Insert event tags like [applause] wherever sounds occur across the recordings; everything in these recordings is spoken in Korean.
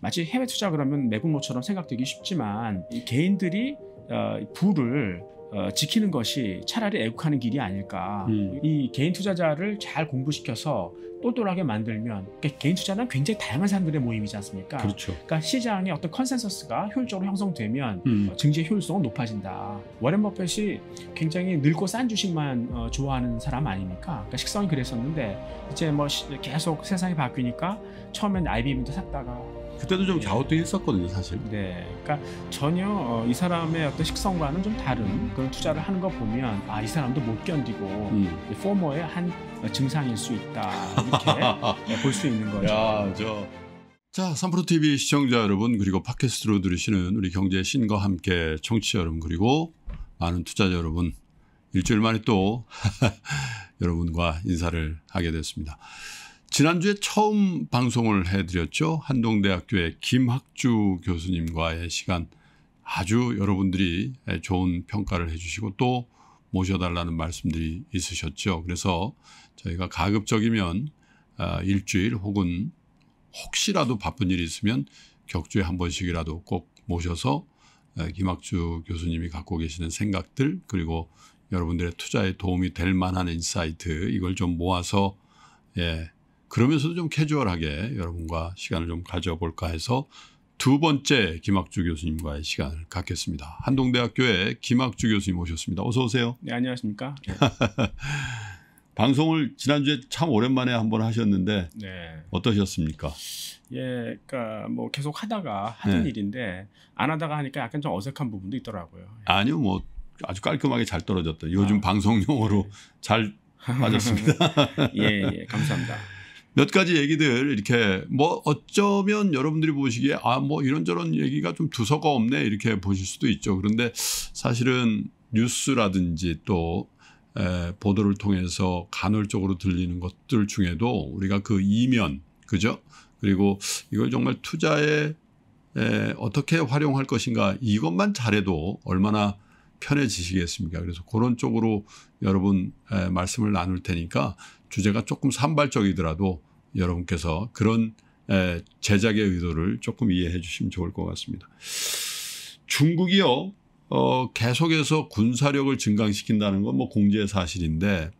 마치 해외 투자 그러면 매국노처럼 생각되기 쉽지만 이 개인들이 어, 부를 어, 지키는 것이 차라리 애국하는 길이 아닐까. 음. 이 개인 투자자를 잘 공부시켜서 똘똘하게 만들면 그러니까 개인 투자는 굉장히 다양한 사람들의 모임이지 않습니까? 그렇죠. 그러니까 시장의 어떤 컨센서스가 효율적으로 형성되면 음. 증시의 효율성은 높아진다. 워렌 버핏이 굉장히 늙고 싼 주식만 어, 좋아하는 사람 아닙니까? 그러니까 식성이 그랬었는데 이제 뭐 시, 계속 세상이 바뀌니까 처음엔 IBM도 샀다가 그때도 좀 좌우뚱했었거든요, 사실. 네, 그러니까 전혀 어, 이 사람의 어떤 식성과는 좀 다른 그런 투자를 하는 거 보면 아 이 사람도 못 견디고 음. 포머의 한 증상일 수 있다 이렇게 [laughs] 네, 볼수 있는 거죠. 야, 저. 자, 삼프로 TV 시청자 여러분 그리고 팟캐스트로 들으시는 우리 경제 신과 함께 청취자 여러분 그리고 많은 투자자 여러분 일주일 만에 또 [laughs] 여러분과 인사를 하게 됐습니다. 지난주에 처음 방송을 해드렸죠. 한동대학교의 김학주 교수님과의 시간 아주 여러분들이 좋은 평가를 해주시고 또 모셔달라는 말씀들이 있으셨죠. 그래서 저희가 가급적이면 아, 일주일 혹은 혹시라도 바쁜 일이 있으면 격주에 한 번씩이라도 꼭 모셔서 아, 김학주 교수님이 갖고 계시는 생각들 그리고 여러분들의 투자에 도움이 될 만한 인사이트 이걸 좀 모아서 예, 그러면서도 좀 캐주얼하게 여러분과 시간을 좀 가져볼까 해서 두 번째 김학주 교수님과의 시간을 갖겠습니다. 한동대학교의 김학주 교수님 오셨습니다. 어서 오세요. 네, 안녕하십니까. [laughs] 네. 방송을 지난주에 참 오랜만에 한번 하셨는데 네. 어떠셨습니까? 예, 그러니까 뭐 계속 하다가 하는 네. 일인데 안 하다가 하니까 약간 좀 어색한 부분도 있더라고요. 예. 아니요, 뭐 아주 깔끔하게 잘 떨어졌던 요즘 아, 방송 용으로잘 네. 맞았습니다. [laughs] 예, 예, 감사합니다. 몇 가지 얘기들 이렇게 뭐 어쩌면 여러분들이 보시기에 아 뭐 이런저런 얘기가 좀 두서가 없네 이렇게 보실 수도 있죠. 그런데 사실은 뉴스라든지 또 에, 보도를 통해서 간헐적으로 들리는 것들 중에도 우리가 그 이면 그죠? 그리고 이걸 정말 투자에 에, 어떻게 활용할 것인가 이것만 잘해도 얼마나 편해지시겠습니까? 그래서 그런 쪽으로 여러분 에, 말씀을 나눌 테니까 주제가 조금 산발적이더라도 여러분께서 그런 제작의 의도를 조금 이해해 주시면 좋을 것 같습니다. 중국이요, 어, 계속해서 군사력을 증강시킨다는 건 뭐공제의 사실인데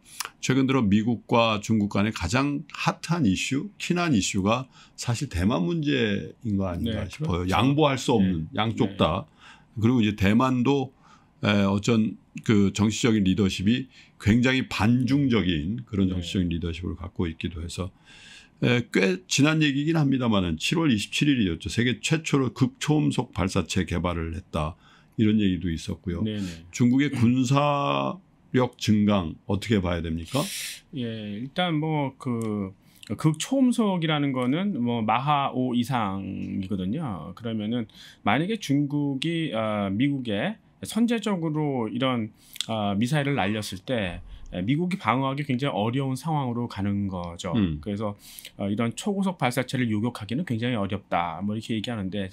최근 들어 미국과 중국 간의 가장 핫한 이슈, 키난 이슈가 사실 대만 문제인 거 아닌가 네, 싶어요. 그렇죠. 양보할 수 없는 네. 양쪽 네. 다. 그리고 이제 대만도 에, 어쩐 그 정치적인 리더십이 굉장히 반중적인 그런 네. 정치적인 네. 리더십을 갖고 있기도 해서 예, 꽤 지난 얘기긴 합니다만은 7월 27일이었죠. 세계 최초로 극초음속 발사체 개발을 했다. 이런 얘기도 있었고요. 네네. 네. 중국의 군사력 증강 어떻게 봐야 됩니까? 예, 일단 뭐 그 극초음속이라는 거는 뭐 마하 5 이상이거든요. 그러면은 만약에 중국이 어, 미국에 선제적으로 이런 어, 미사일을 날렸을 때 예, 미국이 방어하기 굉장히 어려운 상황으로 가는 거죠. 음. 그래서 어, 이런 초고속 발사체를 요격하기는 굉장히 어렵다. 뭐 이렇게 얘기하는데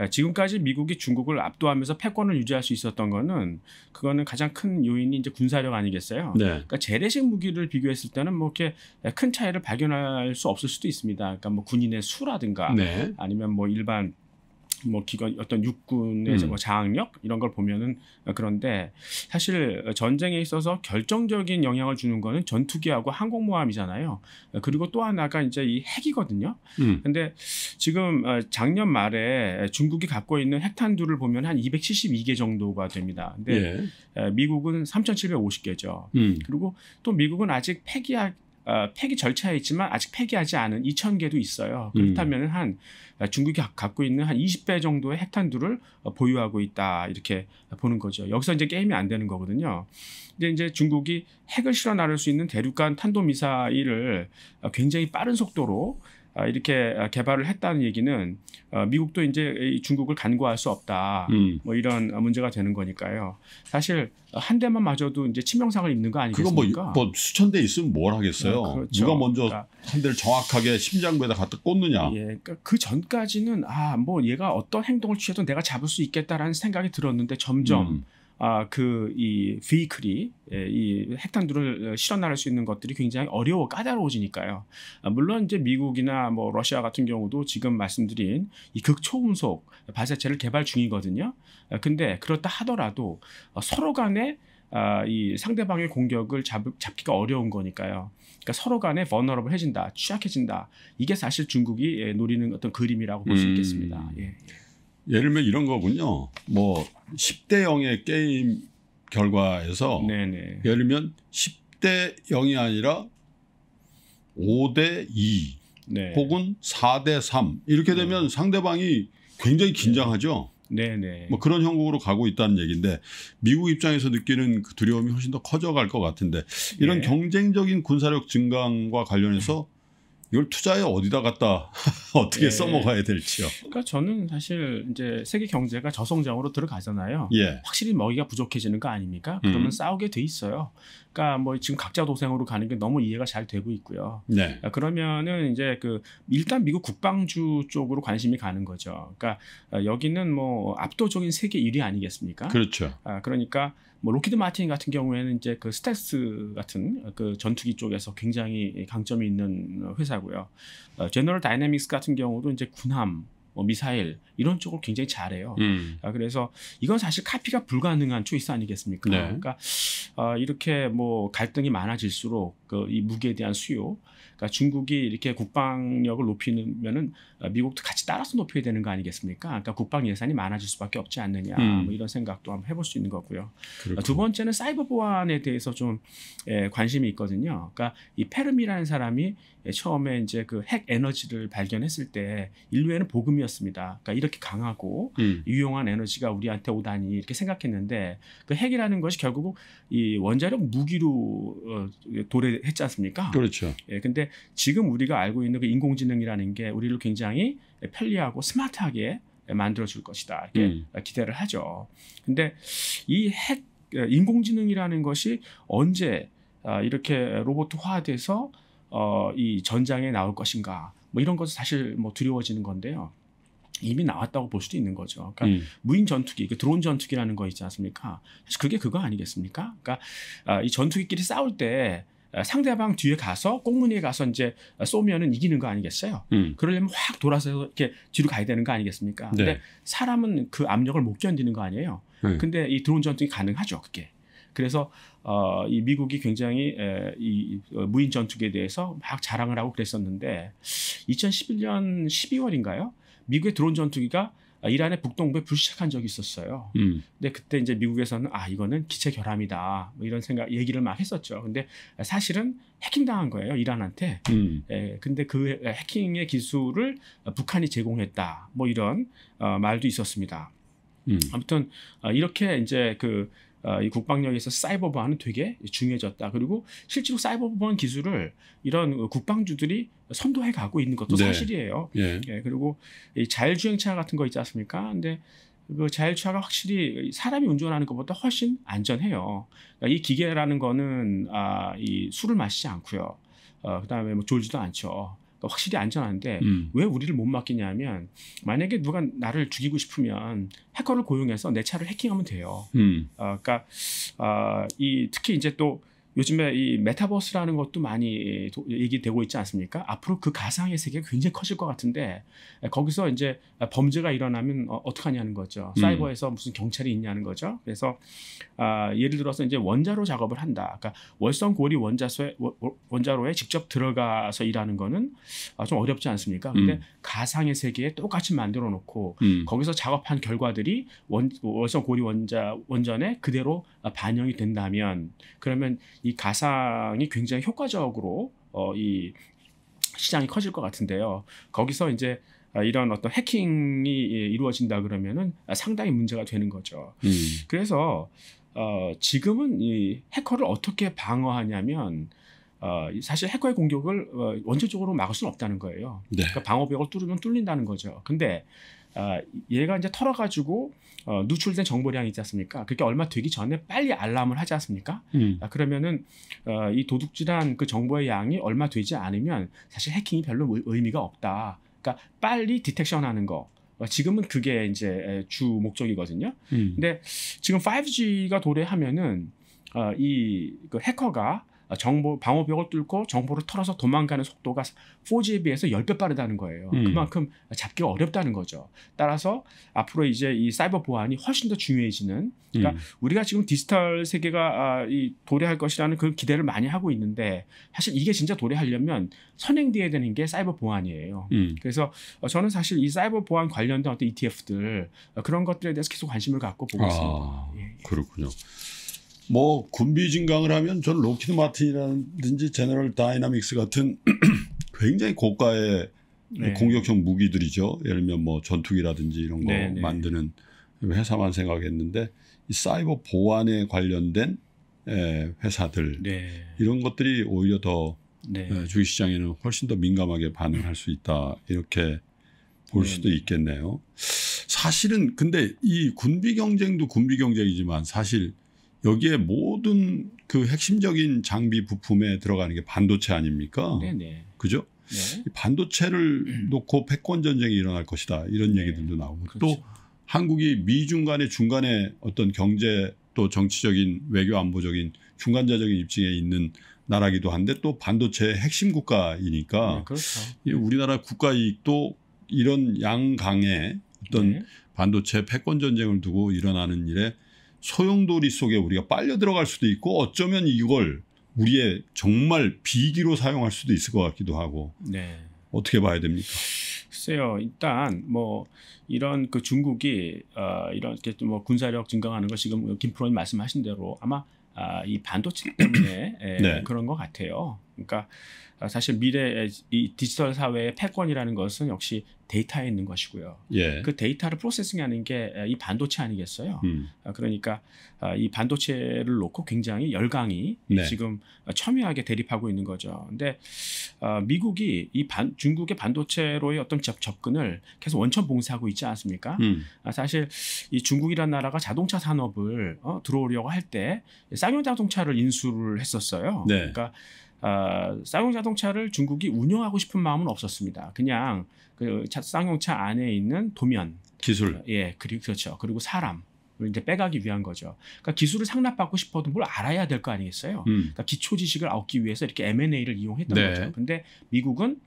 예, 지금까지 미국이 중국을 압도하면서 패권을 유지할 수 있었던 거는 그거는 가장 큰 요인이 이제 군사력 아니겠어요. 네. 그러니까 재래식 무기를 비교했을 때는 뭐 이렇게 큰 차이를 발견할 수 없을 수도 있습니다. 그러니까 뭐 군인의 수라든가 네. 아니면 뭐 일반 뭐 기관 어떤 육군의 음. 뭐 장력 악 이런 걸 보면은 그런데 사실 전쟁에 있어서 결정적인 영향을 주는 거는 전투기하고 항공모함이잖아요. 그리고 또 하나가 이제 이 핵이거든요. 음. 근데 지금 어, 작년 말에 중국이 갖고 있는 핵탄두를 보면 한 272개 정도가 됩니다. 근데 예. 미국은 3,750개죠. 음. 그리고 또 미국은 아직 폐기하 어, 폐기 절차에 있지만 아직 폐기하지 않은 2,000개도 있어요. 음. 그렇다면 한 아, 중국이 갖고 있는 한 20배 정도의 핵탄두를 어, 보유하고 있다 이렇게 보는 거죠. 여기서 이제 게임이 안 되는 거거든요. 근데 이제 중국이 핵을 실어 나를 수 있는 대륙간 탄도 미사일을 어, 굉장히 빠른 속도로 아, 이렇게 아, 개발을 했다는 얘기는 어, 미국도 이제 중국을 간과할 수 없다. 음. 뭐 이런 문제가 되는 거니까요. 사실 한 대만 맞아도 이제 치명상을 입는 거 아니겠습니까? 그거 뭐, 뭐 수천 대 있으면 뭘 하겠어요. 네, 그렇죠. 누가 먼저 그러니까, 한 대를 정확하게 심장부에다 갖다 꽂느냐. 예, 그러니까 그 전까지는 아 뭐 얘가 어떤 행동을 취해도 내가 잡을 수 있겠다라는 생각이 들었는데 점점 음. 아, 그이 비클이 예, 이 핵탄두를 실어 나갈 수 있는 것들이 굉장히 어려워 까다로워지니까요. 아, 물론 이제 미국이나 뭐 러시아 같은 경우도 지금 말씀드린 이 극초음속 발사체를 개발 중이거든요. 아, 근데 그렇다 하더라도 어, 서로 간에 아, 이 상대방의 공격을 잡, 잡기가 어려운 거니까요. 그러니까 서로 간에 번너러블해진다, 취약해진다. 이게 사실 중국이 예, 노리는 어떤 그림이라고 볼수 음. 있겠습니다. 예. 예를 들면 이런 거군요. 뭐 10대 0의 게임 결과에서 네네. 예를 들면 10대 0이 아니라 5대 2 네. 혹은 4대 3 이렇게 되면 네. 상대방이 굉장히 긴장하죠. 네네. 뭐 그런 형국으로 가고 있다는 얘기인데 미국 입장에서 느끼는 그 두려움이 훨씬 더 커져갈 것 같은데 이런 네. 경쟁적인 군사력 증강과 관련해서 이걸 투자에 어디다 갖다 [laughs] 어떻게 예. 써먹어야 될지요. 그러니까 저는 사실 이제 세계 경제가 저성장으로 들어가잖아요. 예. 확실히 먹이가 부족해지는 거 아닙니까? 음. 그러면 음. 싸우게 돼 있어요. 그러니까 뭐 지금 각자 도생으로 가는 게 너무 이해가 잘 되고 있고요. 네. 그러니까 그러면은 이제 그 일단 미국 국방주 쪽으로 관심이 가는 거죠. 그러니까 여기는 뭐 압도적인 세계 1위 아니겠습니까? 그렇죠. 아, 그러니까 뭐 로키드 마틴 같은 경우에는 이제 그 스텔스 같은 그 전투기 쪽에서 굉장히 강점이 있는 회사고요. 어, 제너럴 다이내믹스 같은 경우도 이제 군함 뭐 미사일 이런 쪽을 굉장히 잘해요. 음. 아, 그래서 이건 사실 카피가 불가능한 초이스 아니겠습니까? 네. 그러니까 어, 이렇게 뭐 갈등이 많아질수록 그 이 무기에 대한 수요 그러니까 중국이 이렇게 국방력을 높이면은 어, 미국도 같이 따라서 높여야 되는 거 아니겠습니까? 그러니까 국방 예산이 많아질 수밖에 없지 않느냐 음. 뭐 이런 생각도 한번 해볼 수 있는 거고요. 그렇군요. 두 번째는 사이버 보안에 대해서 좀 예, 관심이 있거든요. 그러니까 이 페름이라는 사람이 예, 처음에 이제 그 핵 에너지를 발견했을 때 인류에는 복음이었습니다. 그러니까 이렇게 강하고 음. 유용한 에너지가 우리한테 오다니 이렇게 생각했는데 그 핵이라는 것이 결국 이 원자력 무기로 어, 도래했지 않습니까? 그렇죠. 예, 근데 지금 우리가 알고 있는 그 인공지능이라는 게 우리를 굉장히 편리하고 스마트하게 만들어줄 것이다 이렇게 음. 기대를 하죠. 근데 이 핵 인공지능이라는 것이 언제 어, 이렇게 로봇화돼서 어, 이 전장에 나올 것인가 뭐 이런 것은 사실 뭐 두려워지는 건데요. 이미 나왔다고 볼 수도 있는 거죠. 그러니까 음. 무인 전투기, 그 드론 전투기라는 거 있지 않습니까? 사실 그게 그거 아니겠습니까? 그러니까 아, 이 전투기끼리 싸울 때 어, 상대방 뒤에 가서 꽁무니에 가서 이제 쏘면은 이기는 거 아니겠어요? 음. 그러려면 확 돌아서 이렇게 뒤로 가야 되는 거 아니겠습니까? 네. 근데 사람은 그 압력을 못 견디는 거 아니에요. 네. 근데 이 드론 전투이 가능하죠, 그게. 그래서 어, 이 미국이 굉장히 에, 이 어, 무인 전투기에 대해서 막 자랑을 하고 그랬었는데 2011년 12월인가요? 미국의 드론 전투기가 이란의 아, 북동부에 불시착한 적이 있었어요. 음. 근데 그때 이제 미국에서는 아 이거는 기체 결함이다 뭐 이런 생각 얘기를 막 했었죠. 근데 사실은 해킹당한 거예요 이란한테. 음. 에, 예, 근데 그 해킹의 기술을 북한이 제공했다 뭐 이런 어, 말도 있었습니다. 음. 아무튼 어, 이렇게 이제 그 어, 이 국방력에서 사이버 보안은 되게 중요해졌다. 그리고 실제로 사이버 보안 기술을 이런 국방주들이 선도해 가고 있는 것도 네. 사실이에요. 예. 예. 그리고 이 자율주행차 같은 거 있지 않습니까? 근데 그 자율차가 확실히 사람이 운전하는 것보다 훨씬 안전해요. 그러니까 이 기계라는 거는 아, 이 술을 마시지 않고요. 어, 그다음에 뭐 졸지도 않죠. 확실히 안전한데 음. 왜 우리를 못 맡기냐면 만약에 누가 나를 죽이고 싶으면 해커를 고용해서 내 차를 해킹하면 돼요. 음. 어, 그러니까 어, 이 특히 이제 또 요즘에 이 메타버스라는 것도 많이 예, 얘기되고 있지 않습니까? 앞으로 그 가상의 세계가 굉장히 커질 것 같은데 예, 거기서 이제 범죄가 일어나면 어, 어떡하냐는 거죠. 음. 사이버에서 음. 무슨 경찰이 있냐는 거죠. 그래서 아, 예를 들어서 이제 원자로 작업을 한다. 그러니까 월성 고리 원자소에 원자로에 직접 들어가서 일하는 거는 아, 좀 어렵지 않습니까? 근데 음. 가상의 세계에 똑같이 만들어 놓고 음. 거기서 작업한 결과들이 원, 월성 고리 원자 원전에 그대로 반영이 된다면 그러면 이 가상이 굉장히 효과적으로 어, 이 시장이 커질 것 같은데요. 거기서 이제 아, 이런 어떤 해킹이 예, 이루어진다 그러면은 상당히 문제가 되는 거죠. 음. 그래서 어, 지금은 이 해커를 어떻게 방어하냐면 어, 사실 해커의 공격을 어, 원초적으로 막을 수는 없다는 거예요. 네. 그러니까 방어벽을 뚫으면 뚫린다는 거죠. 근데 아, 얘가 이제 털어가지고 어, 누출된 정보량이 있지 않습니까? 그게 얼마 되기 전에 빨리 알람을 하지 않습니까? 음. 아, 그러면은 어, 이 도둑질한 그 정보의 양이 얼마 되지 않으면 사실 해킹이 별로 의미가 없다. 그러니까 빨리 디텍션하는 거. 어, 지금은 그게 이제 주 목적이거든요. 음. 근데 지금 5G가 도래하면은 어, 이 그 해커가 아, 정보 방호벽을 뚫고 정보를 털어서 도망가는 속도가 4G에 비해서 10배 빠르다는 거예요. 음. 그만큼 잡기가 어렵다는 거죠. 따라서 앞으로 이제 이 사이버 보안이 훨씬 더 중요해지는 그러니까 음. 우리가 지금 디지털 세계가 아, 이 도래할 것이라는 그 기대를 많이 하고 있는데 사실 이게 진짜 도래하려면 선행돼야 되는 게 사이버 보안이에요. 음. 그래서 어, 저는 사실 이 사이버 보안 관련된 어떤 ETF들 어, 그런 것들에 대해서 계속 관심을 갖고 보고 아, 있습니다. 예. 그렇군요. 뭐 군비 증강을 하면 전 로키드 마틴이라든지 제너럴 다이나믹스 같은 [clears throat] 굉장히 고가의 네. 공격형 무기들이죠. 예를 들면 뭐 전투기라든지 이런 거 네네. 네. 만드는 회사만 생각했는데 이 사이버 보안에 관련된 에, 예, 회사들 네. 이런 것들이 오히려 더 네. 에, 예, 주식시장에는 훨씬 더 민감하게 반응할 수 있다 이렇게 볼 네, 수도 네. 있겠네요. 사실은 근데 이 군비 경쟁도 군비 경쟁이지만 사실 여기에 모든 그 핵심적인 장비 부품에 들어가는 게 반도체 아닙니까? 네네. 네. 그죠? 네. 반도체를 놓고 패권 전쟁이 일어날 것이다 이런 네. 얘기들도 나오고 그렇죠. 또 한국이 미중 간의 중간에 어떤 경제 또 정치적인 외교 안보적인 중간자적인 입증에 있는 나라기도 한데 또 반도체의 핵심 국가이니까 네, 그렇죠. 우리나라 국가 이익도 이런 양강의 어떤 네. 반도체 패권 전쟁을 두고 일어나는 일에 소용돌이 속에 우리가 빨려 들어갈 수도 있고 어쩌면 이걸 우리의 정말 비기로 사용할 수도 있을 것 같기도 하고 네. 어떻게 봐야 됩니까? 글쎄요. 일단 뭐 이런 그 중국이 어, 이렇게 뭐 군사력 증강하는 거 지금 김 프로님 말씀하신 대로 아마 아, 이 반도체 때문에 [clears throat] 네. 예, 그런 것 같아요. 그러니까 어, 사실 미래의 이 디지털 사회의 패권이라는 것은 역시 데이터에 있는 것이고요. 예. 그 데이터를 프로세싱하는 게 이 반도체 아니겠어요. 음. 어, 그러니까 어, 이 반도체를 놓고 굉장히 열강이 네. 지금 첨예하게 대립하고 있는 거죠. 근데 미국이 이 반, 중국의 반도체로의 어떤 접근을 계속 원천 봉쇄하고 있지 않습니까? 음. 아, 사실 이중국이란 나라가 자동차 산업을 어, 들어오려고 할 때 쌍용 자동차를 인수를 했었어요. 네. 그러니까 어, 쌍용 자동차를 중국이 운영하고 싶은 마음은 없었습니다. 그냥 그 쌍용차 안에 있는 도면 기술 예 그리고 그렇죠 그리고 사람 이제 빼가기 위한 거죠. 그러니까 기술을 상납받고 싶어도 뭘 알아야 될 거 아니겠어요. 음. 그러니까 기초 지식을 얻기 위해서 이렇게 M&A를 이용했던 네. 거죠. 근데 미국은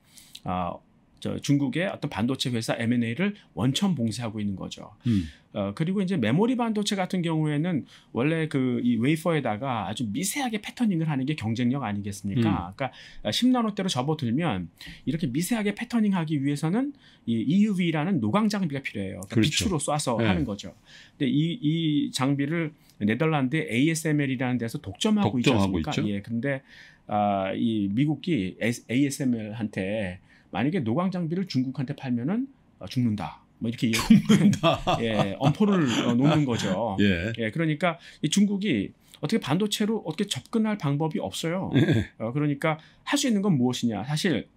어, 저 중국의 어떤 반도체 회사 M&A를 원천 봉쇄하고 있는 거죠. 음. 어, 그리고 이제 메모리 반도체 같은 경우에는 원래 그 이 웨이퍼에다가 아주 미세하게 패터닝을 하는 게 경쟁력 아니겠습니까? 음. 그러니까 10나노대로 접어들면 이렇게 미세하게 패터닝하기 위해서는 이 EUV라는 노광 장비가 필요해요. 그러니까 그렇죠. 빛으로 쏴서 네. 하는 거죠. 근데 이, 이 장비를 네덜란드 ASML이라는 데서 독점하고, 독점하고 있지 않습니까? 있죠? 예. 근데 아, 이 미국이 ASML한테 만약에 노광 장비를 중국한테 팔면은 어, 죽는다. 뭐 이렇게 죽는다. [laughs] 예, 엄포를 어, 놓는 거죠. [laughs] 예. 예 그러니까 이 중국이 어떻게 반도체로 어떻게 접근할 방법이 없어요. 예. 어, 그러니까 할 수 있는 건 무엇이냐? 사실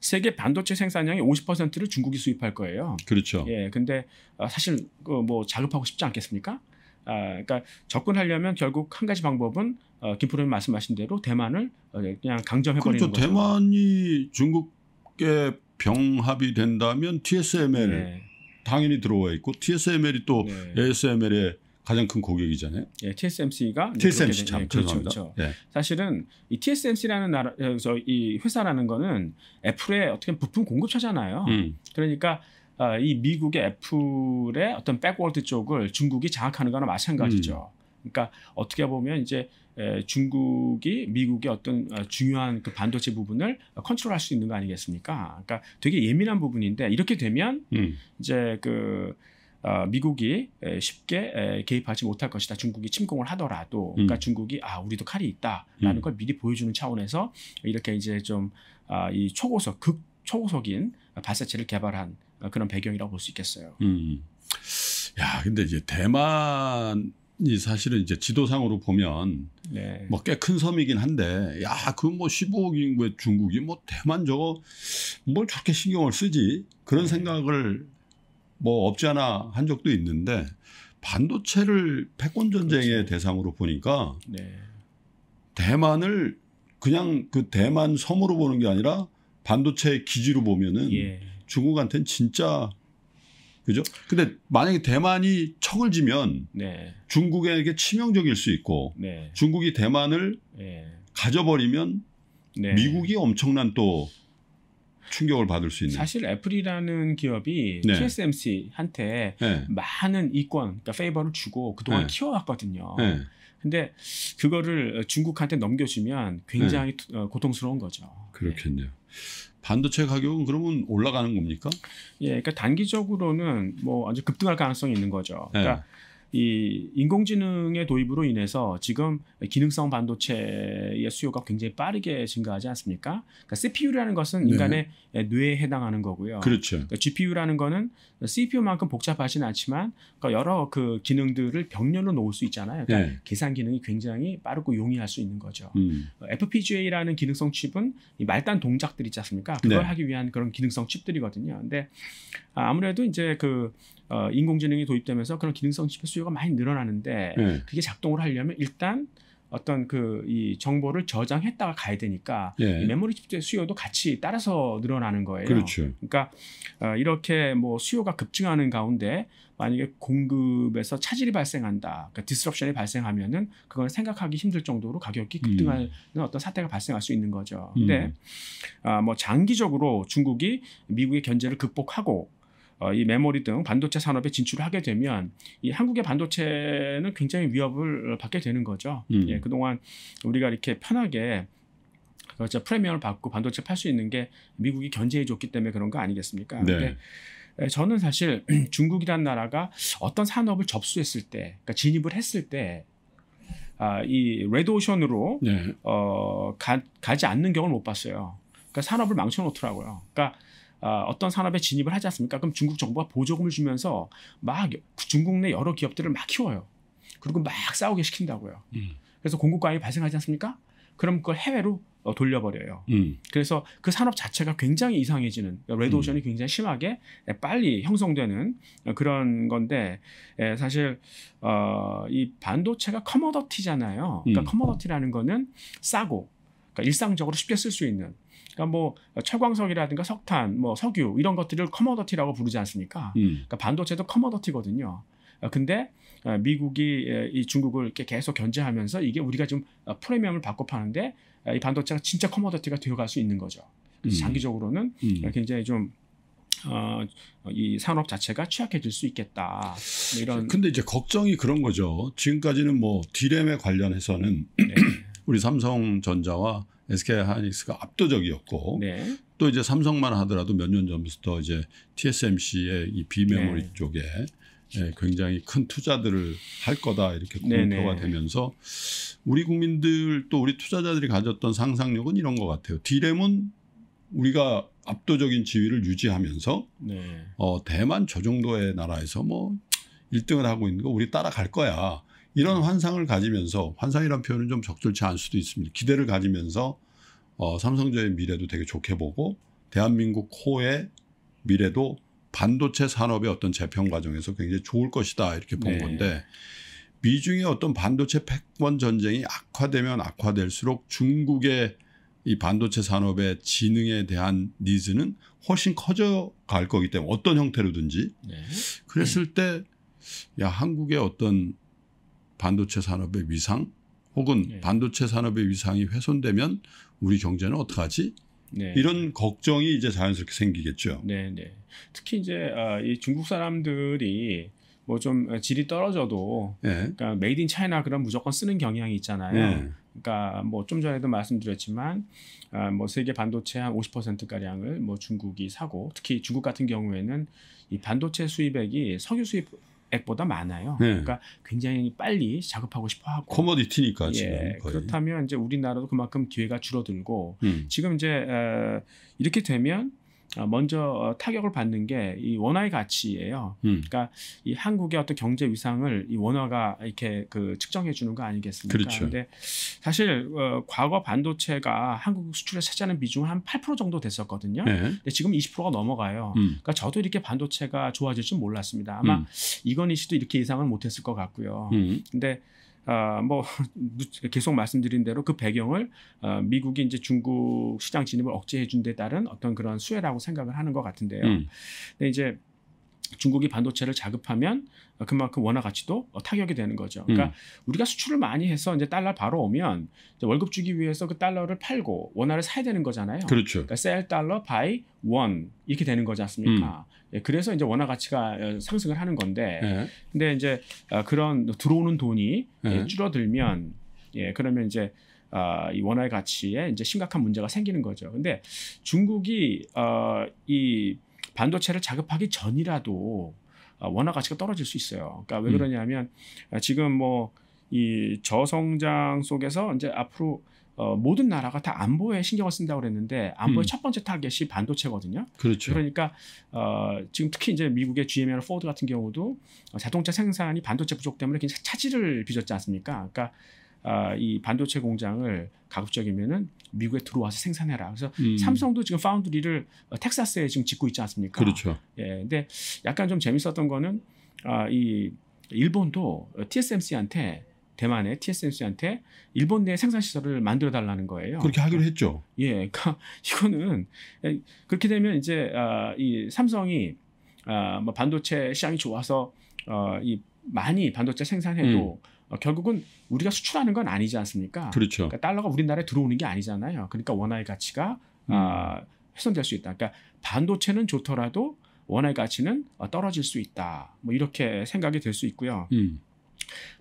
세계 반도체 생산량의 50%를 중국이 수입할 거예요. 그렇죠. 예, 근데 어, 사실 그 뭐 자급하고 싶지 않겠습니까? 아, 그러니까 접근하려면 결국 한 가지 방법은 어, 김프로님 말씀하신 대로 대만을 어, 그냥 강점해버리는 그렇죠. 거죠. 대만이 중국 쉽게 병합이 된다면 TSML 네. 당연히 들어와 있고 TSML이 또 네. ASML의 가장 큰 고객이잖아요. 예, TSMC가 TSMC 참 예, 그렇죠, 그렇죠. 예. 사실은 이 TSMC라는 나라, 예, 그래서 이 회사라는 거는 애플의 어떻게 보면 부품 공급처잖아요. 음. 그러니까 어, 이 미국의 애플의 어떤 백월드 쪽을 중국이 장악하는 거나 마찬가지죠. 음. 그러니까 어떻게 보면 이제 예, 중국이 미국의 어떤 아, 중요한 그 반도체 부분을 컨트롤할 수 있는 거 아니겠습니까? 그러니까 되게 예민한 부분인데 이렇게 되면 음. 이제 그 어, 미국이 예, 쉽게 에, 예, 개입하지 못할 것이다. 중국이 침공을 하더라도, 그러니까 음. 중국이 아 우리도 칼이 있다라는 음. 걸 미리 보여주는 차원에서 이렇게 이제 좀이 아, 초고속 극 초고속인 발사체를 개발한 그런 배경이라고 볼 수 있겠어요. 음. 야, 근데 이제 대만이 사실은 이제 지도상으로 보면 네. 뭐꽤 큰 섬이긴 한데 야그뭐 15억인 왜 중국이 뭐 대만 저거 뭘 저렇게 신경을 쓰지 그런 네. 생각을 뭐 없지 않아 한 적도 있는데 반도체를 패권 전쟁의 그렇죠. 대상으로 보니까 네. 대만을 그냥 그 대만 섬으로 보는 게 아니라 반도체 의 기지로 보면은 예. 중국한테는 진짜 그죠? 근데 만약에 대만이 척을 지면 네. 중국에게 치명적일 수 있고 네. 중국이 대만을 네. 가져버리면 네. 미국이 엄청난 또 충격을 받을 수 있는. 사실 애플이라는 기업이 네. TSMC한테 네. 많은 이권, 그러니까 페이버를 주고 그동안 네. 키워왔거든요. 근데 그거를 중국한테 넘겨주면 굉장히 어, 고통스러운 거죠. 그렇겠네요. 반도체 가격은 그러면 올라가는 겁니까? 예, 그러니까 단기적으로는 뭐 아주 급등할 가능성이 있는 거죠. 그러니까 예. 이 인공지능의 도입으로 인해서 지금 기능성 반도체의 수요가 굉장히 빠르게 증가하지 않습니까? 그러니까 CPU라는 것은 네. 인간의 네. 뇌에 해당하는 거고요. 그렇죠. 그러니까 GPU라는 거는 CPU만큼 복잡하진 않지만 그러니까 여러 그 기능들을 병렬로 놓을 수 있잖아요. 그러니까 네. 계산 기능이 굉장히 빠르고 용이할 수 있는 거죠. 음. FPGA라는 기능성 칩은 말단 동작들 있지 않습니까? 네. 그걸 네. 하기 위한 그런 기능성 칩들이거든요. 근데 아, 아무래도 이제 그 어, 인공지능이 도입되면서 그런 기능성 칩의 수요 수요가 많이 늘어나는데 네. 그게 작동을 하려면 일단 어떤 그이 정보를 저장했다가 가야 되니까 예. 메모리 칩의 수요도 같이 따라서 늘어나는 거예요. 그렇죠. 그러니까 어, 이렇게 뭐 수요가 급증하는 가운데 만약에 공급에서 차질이 발생한다, 그러니까 디스럽션이 발생하면은 그건 생각하기 힘들 정도로 가격이 음. 급등하는 음. 어떤 사태가 발생할 수 있는 거죠. 근데 음. 어, 뭐 장기적으로 중국이 미국의 견제를 극복하고 어, 이 메모리 등 반도체 산업에 진출을 하게 되면 이 한국의 반도체는 굉장히 위협을 어, 받게 되는 거죠. 음. 예, 그동안 우리가 이렇게 편하게 그렇죠. 프리미엄을 받고 반도체 팔 수 있는 게 미국이 견제해 줬기 때문에 그런 거 아니겠습니까? 네. 근데 저는 사실 [clears throat] 중국이란 나라가 어떤 산업을 접수했을 때, 그러니까 진입을 했을 때, 아, 이 레드오션으로 네. 어, 가, 가지 않는 경우를 못 봤어요. 그러니까 산업을 망쳐놓더라고요. 그러니까 아, 어떤 산업에 진입을 하지 않습니까? 그럼 중국 정부가 보조금을 주면서 막 중국 내 여러 기업들을 막 키워요. 그리고 막 싸우게 시킨다고요. 음. 그래서 공급 과잉이 발생하지 않습니까? 그럼 그걸 해외로 어, 돌려버려요. 음. 그래서 그 산업 자체가 굉장히 이상해지는 레드오션이 그러니까 음. 굉장히 심하게 예, 빨리 형성되는 어, 그런 건데 예, 사실 어, 이 반도체가 커머더티잖아요. 그러니까 커머더티라는 음. 거는 싸고 그러니까 일상적으로 쉽게 쓸 수 있는 그러니까 뭐 철광석이라든가 석탄, 뭐 석유 이런 것들을 커머더티라고 부르지 않습니까? 음. 그러니까 반도체도 커머더티거든요. 아, 근데 아, 미국이 이 중국을 이렇게 계속 견제하면서 이게 우리가 좀 아, 프리미엄을 받고 파는데 이 반도체가 진짜 커머더티가 되어갈 수 있는 거죠. 그래서 음. 장기적으로는 음. 굉장히 좀 어, 이 산업 자체가 취약해질 수 있겠다. 뭐 이런. 근데 이제 걱정이 그런 거죠. 지금까지는 뭐 디램에 관련해서는 네. [clears throat] 우리 삼성전자와 SK 하이닉스가 압도적이었고 네. 또 이제 삼성만 하더라도 몇 년 전부터 이제 TSMC의 이 비메모리 네. 쪽에 예, 굉장히 큰 투자들을 할 거다 이렇게 네, 네. 공표가 되면서 우리 국민들 또 우리 투자자들이 가졌던 상상력은 이런 것 같아요. 디램은 우리가 압도적인 지위를 유지하면서 네. 어, 대만 저 정도의 나라에서 뭐 1등을 하고 있는 거 우리 따라갈 거야. 이런 환상을 가지면서 환상이라는 표현은 좀 적절치 않을 수도 있습니다. 기대를 가지면서 어, 삼성전의 미래도 되게 좋게 보고 대한민국 코의 미래도 반도체 산업의 어떤 재편 과정에서 굉장히 좋을 것이다 이렇게 본 네. 건데 미중의 어떤 반도체 패권 전쟁이 악화되면 악화될수록 중국의 이 반도체 산업의 지능에 대한 니즈는 훨씬 커져갈 거기 때문에 어떤 형태로든지 네. 그랬을 때 야 한국의 어떤 반도체 산업의 위상 혹은 네. 반도체 산업의 위상이 훼손되면 우리 경제는 어떡하지? 네. 이런 걱정이 이제 자연스럽게 생기겠죠. 네, 네. 특히 이제 아, 이 중국 사람들이 뭐 좀 질이 떨어져도 네. 그러니까 메이드 인 차이나 그런 무조건 쓰는 경향이 있잖아요. 예. 그러니까 뭐 좀 전에도 말씀드렸지만 아, 뭐 세계 반도체 한 50% 가량을 뭐 중국이 사고 특히 중국 같은 경우에는 이 반도체 수입액이 석유 수입 액보다 많아요. 네. 그러니까 굉장히 빨리 작업하고 싶어 하고 코머디티니까 예, 지금 거의. 그렇다면 이제 우리나라도 그만큼 기회가 줄어들고 음. 지금 이제 어, 이렇게 되면 어, 먼저 어, 타격을 받는 게 이 원화의 가치예요. 음. 그러니까 이 한국의 어떤 경제 위상을 이 원화가 이렇게 그 측정해 주는 거 아니겠습니까? 그렇죠. 근데 사실 어, 과거 반도체가 한국 수출에 차지하는 비중은 한 8% 정도 됐었거든요. 네. 근데 지금 20%가 넘어가요. 음. 그러니까 저도 이렇게 반도체가 좋아질 줄 몰랐습니다. 아마 음. 이건희 씨도 이렇게 예상을 못했을 것 같고요. 음. 근데 아, 뭐 [laughs] 계속 말씀드린 대로 그 배경을 어, 미국이 이제 중국 시장 진입을 억제해 준 데 따른 어떤 그런 수혜라고 생각을 하는 것 같은데요. 음. 근데 이제 중국이 반도체를 자급하면 그만큼 원화 가치도 타격이 되는 거죠. 그러니까 음. 우리가 수출을 많이 해서 이제 달러 바로 오면 월급 주기 위해서 그 달러를 팔고 원화를 사야 되는 거잖아요. 그렇죠. 그러니까 셀 달러 바이 원 이렇게 되는 거지 않습니까? 음. 예, 그래서 이제 원화 가치가 어, 상승을 하는 건데, 예. 근데 이제 어, 그런 들어오는 돈이 예, 예. 줄어들면 예, 그러면 이제 어, 이 원화의 가치에 이제 심각한 문제가 생기는 거죠. 근데 중국이 어, 이 반도체를 자급하기 전이라도 어, 원화 가치가 떨어질 수 있어요. 그러니까 왜 음. 그러냐면 어, 지금 뭐 이 저성장 속에서 이제 앞으로 어, 모든 나라가 다 안보에 신경을 쓴다고 그랬는데 안보의 음. 첫 번째 타겟이 반도체거든요. 그렇죠. 그러니까 어, 지금 특히 이제 미국의 GM이나 포드 같은 경우도 자동차 생산이 반도체 부족 때문에 굉장히 차질을 빚었지 않습니까? 그러니까 어, 이 반도체 공장을 가급적이면은 미국에 들어와서 생산해라. 그래서 음. 삼성도 지금 파운드리를 어, 텍사스에 지금 짓고 있지 않습니까? 그렇죠. 예. 근데 약간 좀 재밌었던 거는 아, 이 일본도 TSMC한테 대만의 TSMC한테 일본 내 생산 시설을 만들어 달라는 거예요. 그렇게 하기로 했죠. 예, 그러니까 [laughs] 이거는 그렇게 되면 이제 아, 이 삼성이 아, 뭐 반도체 시장이 좋아서 어, 이 많이 반도체 생산해도 음. 어, 결국은 우리가 수출하는 건 아니지 않습니까? 그렇죠. 그러니까 달러가 우리나라에 들어오는 게 아니잖아요. 그러니까 원화의 가치가 음. 아, 훼손될 수 있다. 그러니까 반도체는 좋더라도 원화의 가치는 어, 떨어질 수 있다. 뭐 이렇게 생각이 될 수 있고요. 음.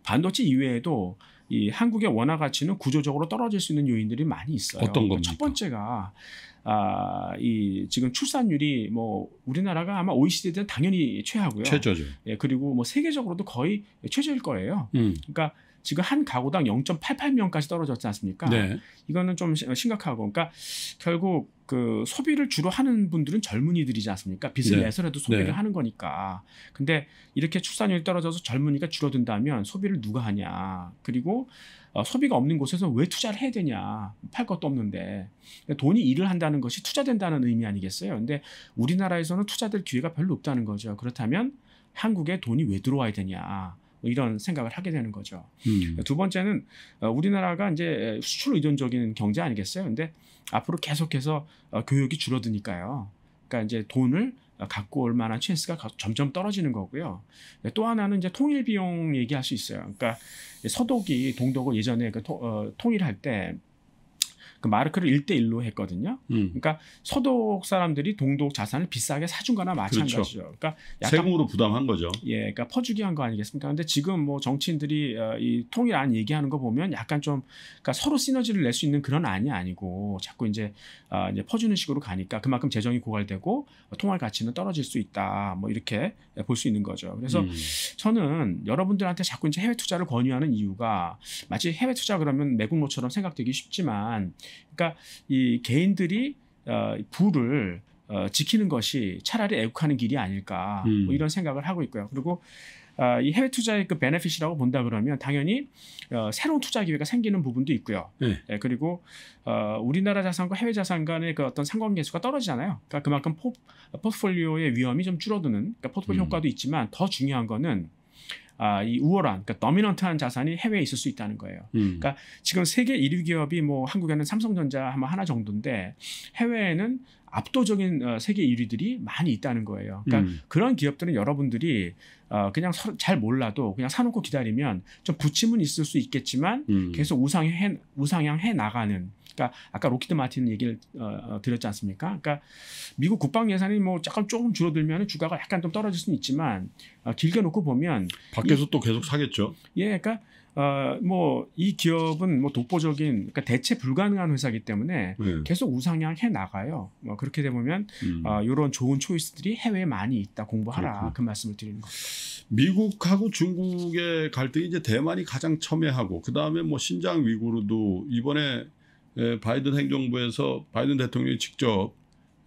반도체 이외에도 이 한국의 원화 가치는 구조적으로 떨어질 수 있는 요인들이 많이 있어요. 어떤 그러니까 겁니까? 첫 번째가 아, 이 지금 출산율이 뭐 우리나라가 아마 OECD에는 당연히 최하고요. 최저죠. 예, 그리고 뭐 세계적으로도 거의 최저일 거예요. 음. 그러니까 지금 한 가구당 0.88명까지 떨어졌지 않습니까? 네. 이거는 좀 심각하고 그러니까 결국 그 소비를 주로 하는 분들은 젊은이들이지 않습니까? 빚을 네. 내서라도 소비를 네. 하는 거니까. 근데 이렇게 출산율이 떨어져서 젊은이가 줄어든다면 소비를 누가 하냐. 그리고 어, 소비가 없는 곳에서 왜 투자를 해야 되냐. 팔 것도 없는데. 그러니까 돈이 일을 한다는 것이 투자된다는 의미 아니겠어요? 근데 우리나라에서는 투자될 기회가 별로 없다는 거죠. 그렇다면 한국에 돈이 왜 들어와야 되냐. 이런 생각을 하게 되는 거죠. 음. 두 번째는 어, 우리나라가 이제 수출 의존적인 경제 아니겠어요? 근데 앞으로 계속해서 어, 교육이 줄어드니까요. 그러니까 이제 돈을 어, 갖고 올 만한 체스가 점점 떨어지는 거고요. 네, 또 하나는 이제 통일 비용 얘기할 수 있어요. 그러니까 서독이 동독을 예전에 그 통, 통일할 때그 마르크를 일대일로 했거든요. 음. 그러니까 서독 사람들이 동독 자산을 비싸게 사준 거나 마찬가지죠. 그렇죠. 그러니까 약간, 세금으로 부담한 거죠. 예, 그러니까 퍼주기 한 거 아니겠습니까? 근데 지금 뭐 정치인들이 어, 이 통일 안 얘기하는 거 보면 약간 좀 그러니까 서로 시너지를 낼 수 있는 그런 안이 아니고 자꾸 이제 아, 이제 퍼주는 식으로 가니까 그만큼 재정이 고갈되고 통할 가치는 떨어질 수 있다. 뭐 이렇게 볼 수 있는 거죠. 그래서 음. 저는 여러분들한테 자꾸 이제 해외 투자를 권유하는 이유가 마치 해외 투자 그러면 매국노처럼 생각되기 쉽지만 그러니까 이 개인들이 어, 부를 어, 지키는 것이 차라리 애국하는 길이 아닐까 음. 뭐 이런 생각을 하고 있고요. 그리고 어, 이 해외 투자의 그 베네핏이라고 본다 그러면 당연히 어, 새로운 투자 기회가 생기는 부분도 있고요. 네. 네, 그리고 어, 우리나라 자산과 해외 자산 간의 그 어떤 상관계수가 떨어지잖아요. 그러니까 그만큼 포, 포트폴리오의 위험이 좀 줄어드는 그러니까 포트폴리오 음. 효과도 있지만 더 중요한 거는 아, 이 우월한 그니까 더미넌트한 자산이 해외에 있을 수 있다는 거예요. 음. 그러니까 지금 세계 1위 기업이 뭐 한국에는 삼성전자 아마 하나 정도인데 해외에는 압도적인 어, 세계 1위들이 많이 있다는 거예요. 그러니까 음. 그런 기업들은 여러분들이 어, 그냥 서, 잘 몰라도 그냥 사놓고 기다리면 좀 부침은 있을 수 있겠지만 음. 계속 우상향 해, 우상향 해 나가는 그러니까 아까 로키드 마틴 얘기를 어, 어, 드렸지 않습니까? 그러니까 미국 국방 예산이 뭐 조금 조금 줄어들면 주가가 약간 좀 떨어질 수는 있지만 어, 길게 놓고 보면 밖에서 이, 또 계속 사겠죠. 예, 그러니까 어, 뭐이 기업은 뭐 독보적인 그러니까 대체 불가능한 회사기 이 때문에 네. 계속 우상향 해 나가요. 뭐 그렇게 되면 음. 어, 이런 좋은 초이스들이 해외에 많이 있다 공부하라 그렇구나. 그 말씀을 드리는 겁니다. 미국하고 중국의 갈등이 이제 대만이 가장 첨예하고 그 다음에 뭐 신장 위구르도 이번에 예, 바이든 행정부에서 바이든 대통령이 직접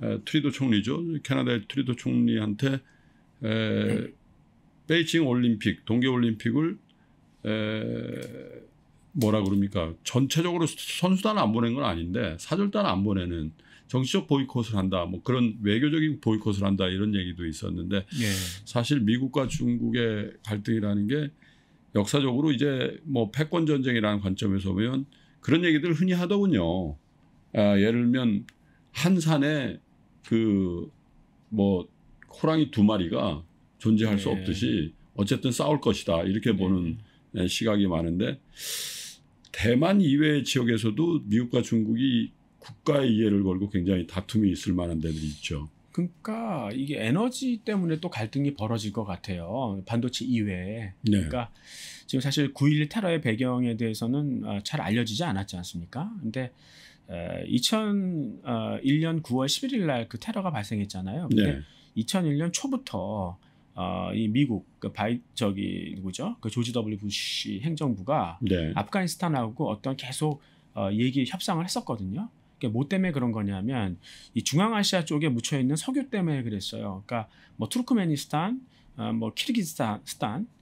예, 트리도 총리죠. 캐나다의 트리도 총리한테 에, 예, 베이징 올림픽, 동계 올림픽을 에, 뭐라 그럽니까? 전체적으로 선수단 안 보낸 건 아닌데 사절단 안 보내는 정치적 보이콧을 한다. 뭐 그런 외교적인 보이콧을 한다 이런 얘기도 있었는데 예. 사실 미국과 중국의 갈등이라는 게 역사적으로 이제 뭐 패권 전쟁이라는 관점에서 보면 그런 얘기들 흔히 하더군요. 아, 예를 들면 한 산에 그뭐 호랑이 두 마리가 존재할 네. 수 없듯이 어쨌든 싸울 것이다 이렇게 네. 보는 네. 시각이 많은데 대만 이외 지역에서도 미국과 중국이 국가의 이해를 걸고 굉장히 다툼이 있을 만한 데들이 있죠. 그러니까 이게 에너지 때문에 또 갈등이 벌어질 것 같아요. 반도체 이외에. 네. 그러니까 지금 사실 9.11 테러의 배경에 대해서는 아, 잘 알려지지 않았지 않습니까? 근데 2001년 9월 11일 날그 테러가 발생했잖아요. 근데 네. 2001년 초부터 어, 이 미국 그 바이 저기 누구죠? 그 조지 W 부시 행정부가 네. 아프가니스탄하고 어떤 계속 어, 얘기 협상을 했었거든요. 그게 뭐 때문에 그런 거냐면 이 중앙아시아 쪽에 묻혀 있는 석유 때문에 그랬어요. 그러니까 뭐 투르크메니스탄, 어, 뭐 키르기스탄,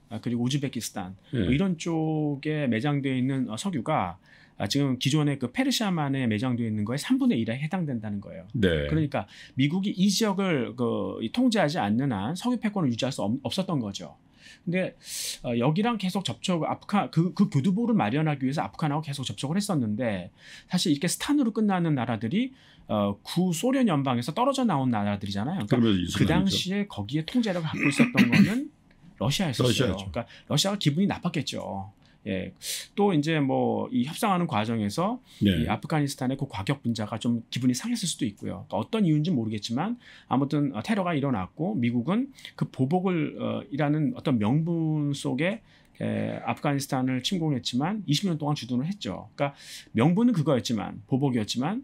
아, 그리고 우즈베키스탄 뭐 음. 이런 쪽에 매장되어 있는 어, 석유가 아, 지금 기존의 그 페르시아만에 매장되어 있는 거에 3분의 1에 해당된다는 거예요. 네. 그러니까 미국이 이 지역을 그 통제하지 않는 한 석유 패권을 유지할 수 없, 었던 거죠. 근데 어, 여기랑 계속 접촉 을 아프간 그, 그 교두보를 마련하기 위해서 아프간하고 계속 접촉을 했었는데 사실 이렇게 스탄으로 끝나는 나라들이 어, 구 소련 연방에서 떨어져 나온 나라들이잖아요. 그러니까 그 당시에 거기에 통제력을 갖고 있었던 거는 러시아였었어요. 그러니까 러시아가 기분이 나빴겠죠. 예. 또 이제 뭐 이 협상하는 과정에서 네. 이 아프가니스탄의 그 과격 분자가 좀 기분이 상했을 수도 있고요. 또 그러니까 어떤 이유인지 모르겠지만 아무튼 어, 테러가 일어났고 미국은 그 보복을 어, 이라는 어떤 명분 속에 에, 아프가니스탄을 침공했지만 20년 동안 주둔을 했죠. 그러니까 명분은 그거였지만 보복이었지만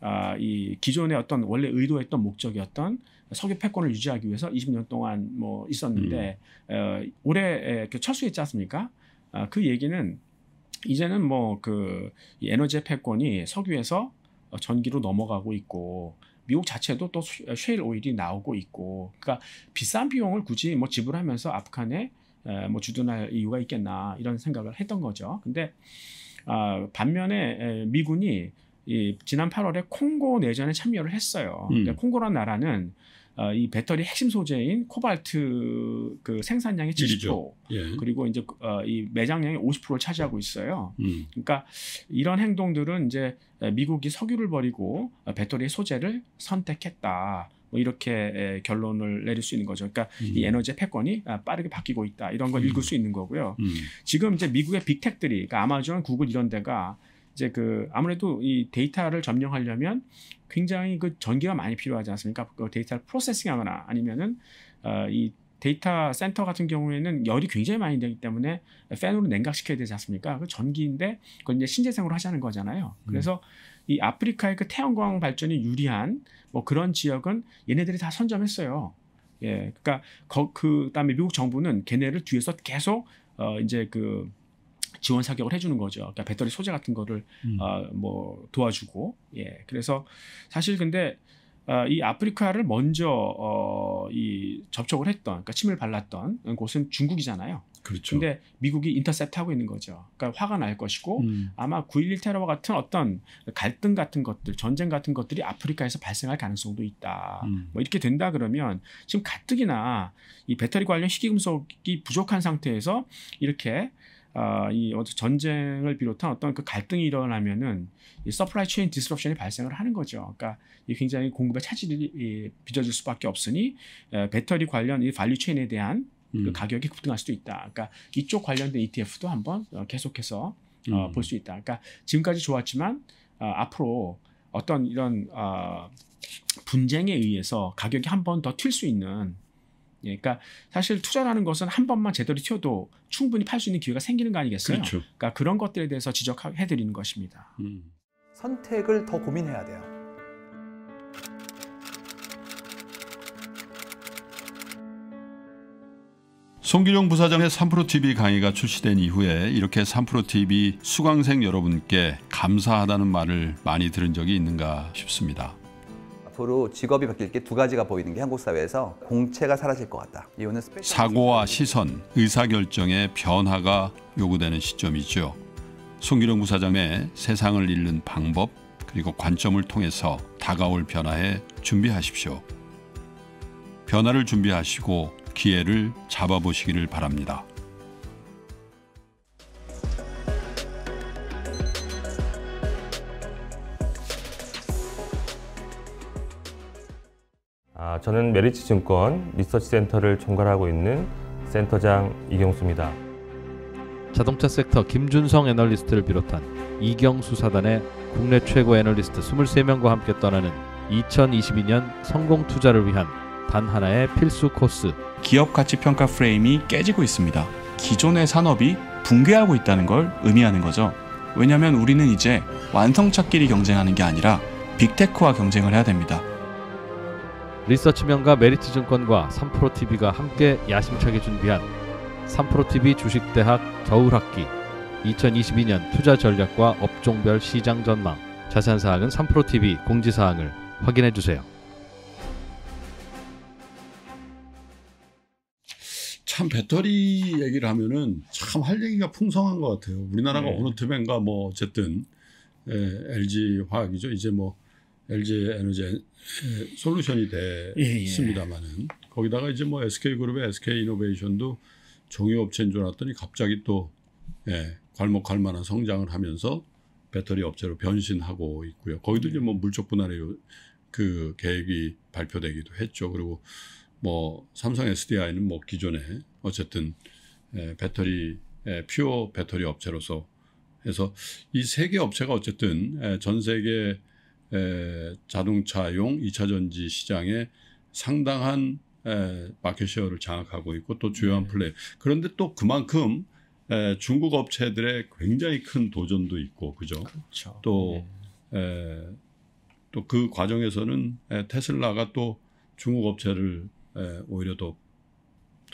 아, 이 기존의 어떤 원래 의도했던 목적이었던 석유 패권을 유지하기 위해서 20년 동안 뭐 있었는데 음. 어, 올해 에, 그 철수했지 않습니까? 아, 그 얘기는 이제는 뭐 그 에너지 패권이 석유에서 전기로 넘어가고 있고 미국 자체도 또 쉐일 오일이 나오고 있고 그러니까 비싼 비용을 굳이 뭐 지불하면서 아프간에 뭐 주둔할 이유가 있겠나 이런 생각을 했던 거죠. 근데 아, 반면에 미군이 이 지난 8월에 콩고 내전에 참여를 했어요. 음. 콩고란 나라는 어, 이 배터리 핵심 소재인 코발트 그 생산량의 70% 예. 그리고 이제 그, 어, 이 매장량의 50%를 차지하고 있어요. 음. 그러니까 이런 행동들은 이제 미국이 석유를 버리고 배터리의 소재를 선택했다. 뭐 이렇게 결론을 내릴 수 있는 거죠. 그러니까 음. 이 에너지의 패권이 아, 빠르게 바뀌고 있다. 이런 걸 음. 읽을 수 있는 거고요. 음. 지금 이제 미국의 빅텍들이 그러니까 아마존, 구글 이런 데가 이제 그 아무래도 이 데이터를 점령하려면 굉장히 그 전기가 많이 필요하지 않습니까? 그 데이터를 프로세싱하거나 아니면은 어, 이 데이터 센터 같은 경우에는 열이 굉장히 많이 되기 때문에 팬으로 냉각시켜야 되지 않습니까? 그 전기인데 그건 이제 신재생으로 하자는 거잖아요. 음. 그래서 음. 이 아프리카의 그 태양광 발전이 유리한 뭐 그런 지역은 얘네들이 다 선점했어요. 예, 그러니까 거, 그 다음에 미국 정부는 걔네를 뒤에서 계속 어 이제 그 지원 사격을 해주는 거죠. 그러니까 배터리 소재 같은 거를 음. 어, 뭐 도와주고 예 그래서 사실 근데 어, 이 아프리카를 먼저 어, 이 접촉을 했던 그러니까 침을 발랐던 곳은 중국이잖아요. 그렇죠. 근데 미국이 인터셉트하고 있는 거죠. 그러니까 화가 날 것이고 음. 아마 9.11 테러와 같은 어떤 갈등 같은 것들, 전쟁 같은 것들이 아프리카에서 발생할 가능성도 있다. 음. 뭐 이렇게 된다 그러면 지금 가뜩이나 이 배터리 관련 희귀금속이 부족한 상태에서 이렇게 아, 이 전쟁을 비롯한 어떤 그 갈등이 일어나면은 이 서플라이 체인 디스럽션이 발생을 하는 거죠. 그러니까 이 굉장히 공급의 차질이 빚어질 수밖에 없으니 에, 배터리 관련 이발리 체인에 대한 그 음. 그 가격이 급등할 수도 있다. 그러니까 이쪽 관련된 ETF도 한번 어, 계속해서 어, 음. 어, 볼수 있다. 그러니까 지금까지 좋았지만 어, 앞으로 어떤 이런 어, 분쟁에 의해서 가격이 한 번 더 튈 수 있는 예, 그러니까 사실 투자라는 것은 한 번만 제대로 튀어도 충분히 팔 수 있는 기회가 생기는 거 아니겠어요? 그렇죠. 그러니까 그런 것들에 대해서 지적해 드리는 것입니다. 음. 선택을 더 고민해야 돼요. 송기룡 부사장의 3프로TV 강의가 출시된 이후에 이렇게 3프로TV 수강생 여러분께 감사하다는 말을 많이 들은 적이 있는가 싶습니다. 앞으로 직업이 바뀔 게두 가지가 보이는 게 한국 사회에서 공채가 사라질 것 같다. 이거는 사고와 시선, 의사결정의 변화가 요구되는 시점이죠. 송기룡 부사장의 세상을 잃는 방법 그리고 관점을 통해서 다가올 변화에 준비하십시오. 변화를 준비하시고 기회를 잡아보시기를 바랍니다. 아, 저는 메리츠 증권 리서치 센터를 총괄하고 있는 센터장 이경수입니다. 자동차 섹터 김준성 애널리스트를 비롯한 이경수 사단의 국내 최고 애널리스트 23명과 함께 떠나는 2022년 성공 투자를 위한 단 하나의 필수 코스. 기업 가치 평가 프레임이 깨지고 있습니다. 기존의 산업이 붕괴하고 있다는 걸 의미하는 거죠. 왜냐하면 우리는 이제 완성차끼리 경쟁하는 게 아니라 빅테크와 경쟁을 해야 됩니다. 리서치명과 메리트증권과 3프로TV가 함께 야심차게 준비한 3프로TV 주식대학 겨울학기 2022년 투자 전략과 업종별 시장 전망 자세한 사항은 3프로TV 공지사항을 확인해 주세요. 참 배터리 얘기를 하면은 참 할 얘기가 풍성한 것 같아요. 우리나라가 네. 어느 틈엔가 뭐 어쨌든 예, LG 화학이죠. 이제 뭐 LG 에너지 솔루션이 됐습니다만은 예, 예. 거기다가 이제 뭐 SK 그룹의 SK 이노베이션도 종이 업체인 줄 알았더니 갑자기 또 예, 괄목할 만한 성장을 하면서 배터리 업체로 변신하고 있고요. 거기도 이제 뭐 물적 분할의 그 계획이 발표되기도 했죠. 그리고 뭐 삼성 SDI는 뭐 기존에 어쨌든 예, 배터리 예, 퓨어 배터리 업체로서 해서 이 세 개 업체가 어쨌든 예, 전 세계 에, 자동차용 이차 전지 시장에 상당한 에, 마켓쉐어를 장악하고 있고 또 주요한 네. 플레이. 그런데 또 그만큼 에, 중국 업체들의 굉장히 큰 도전도 있고 그죠? 그렇죠. 또 네. 또그 과정에서는 에, 테슬라가 또 중국 업체를 에, 오히려 더또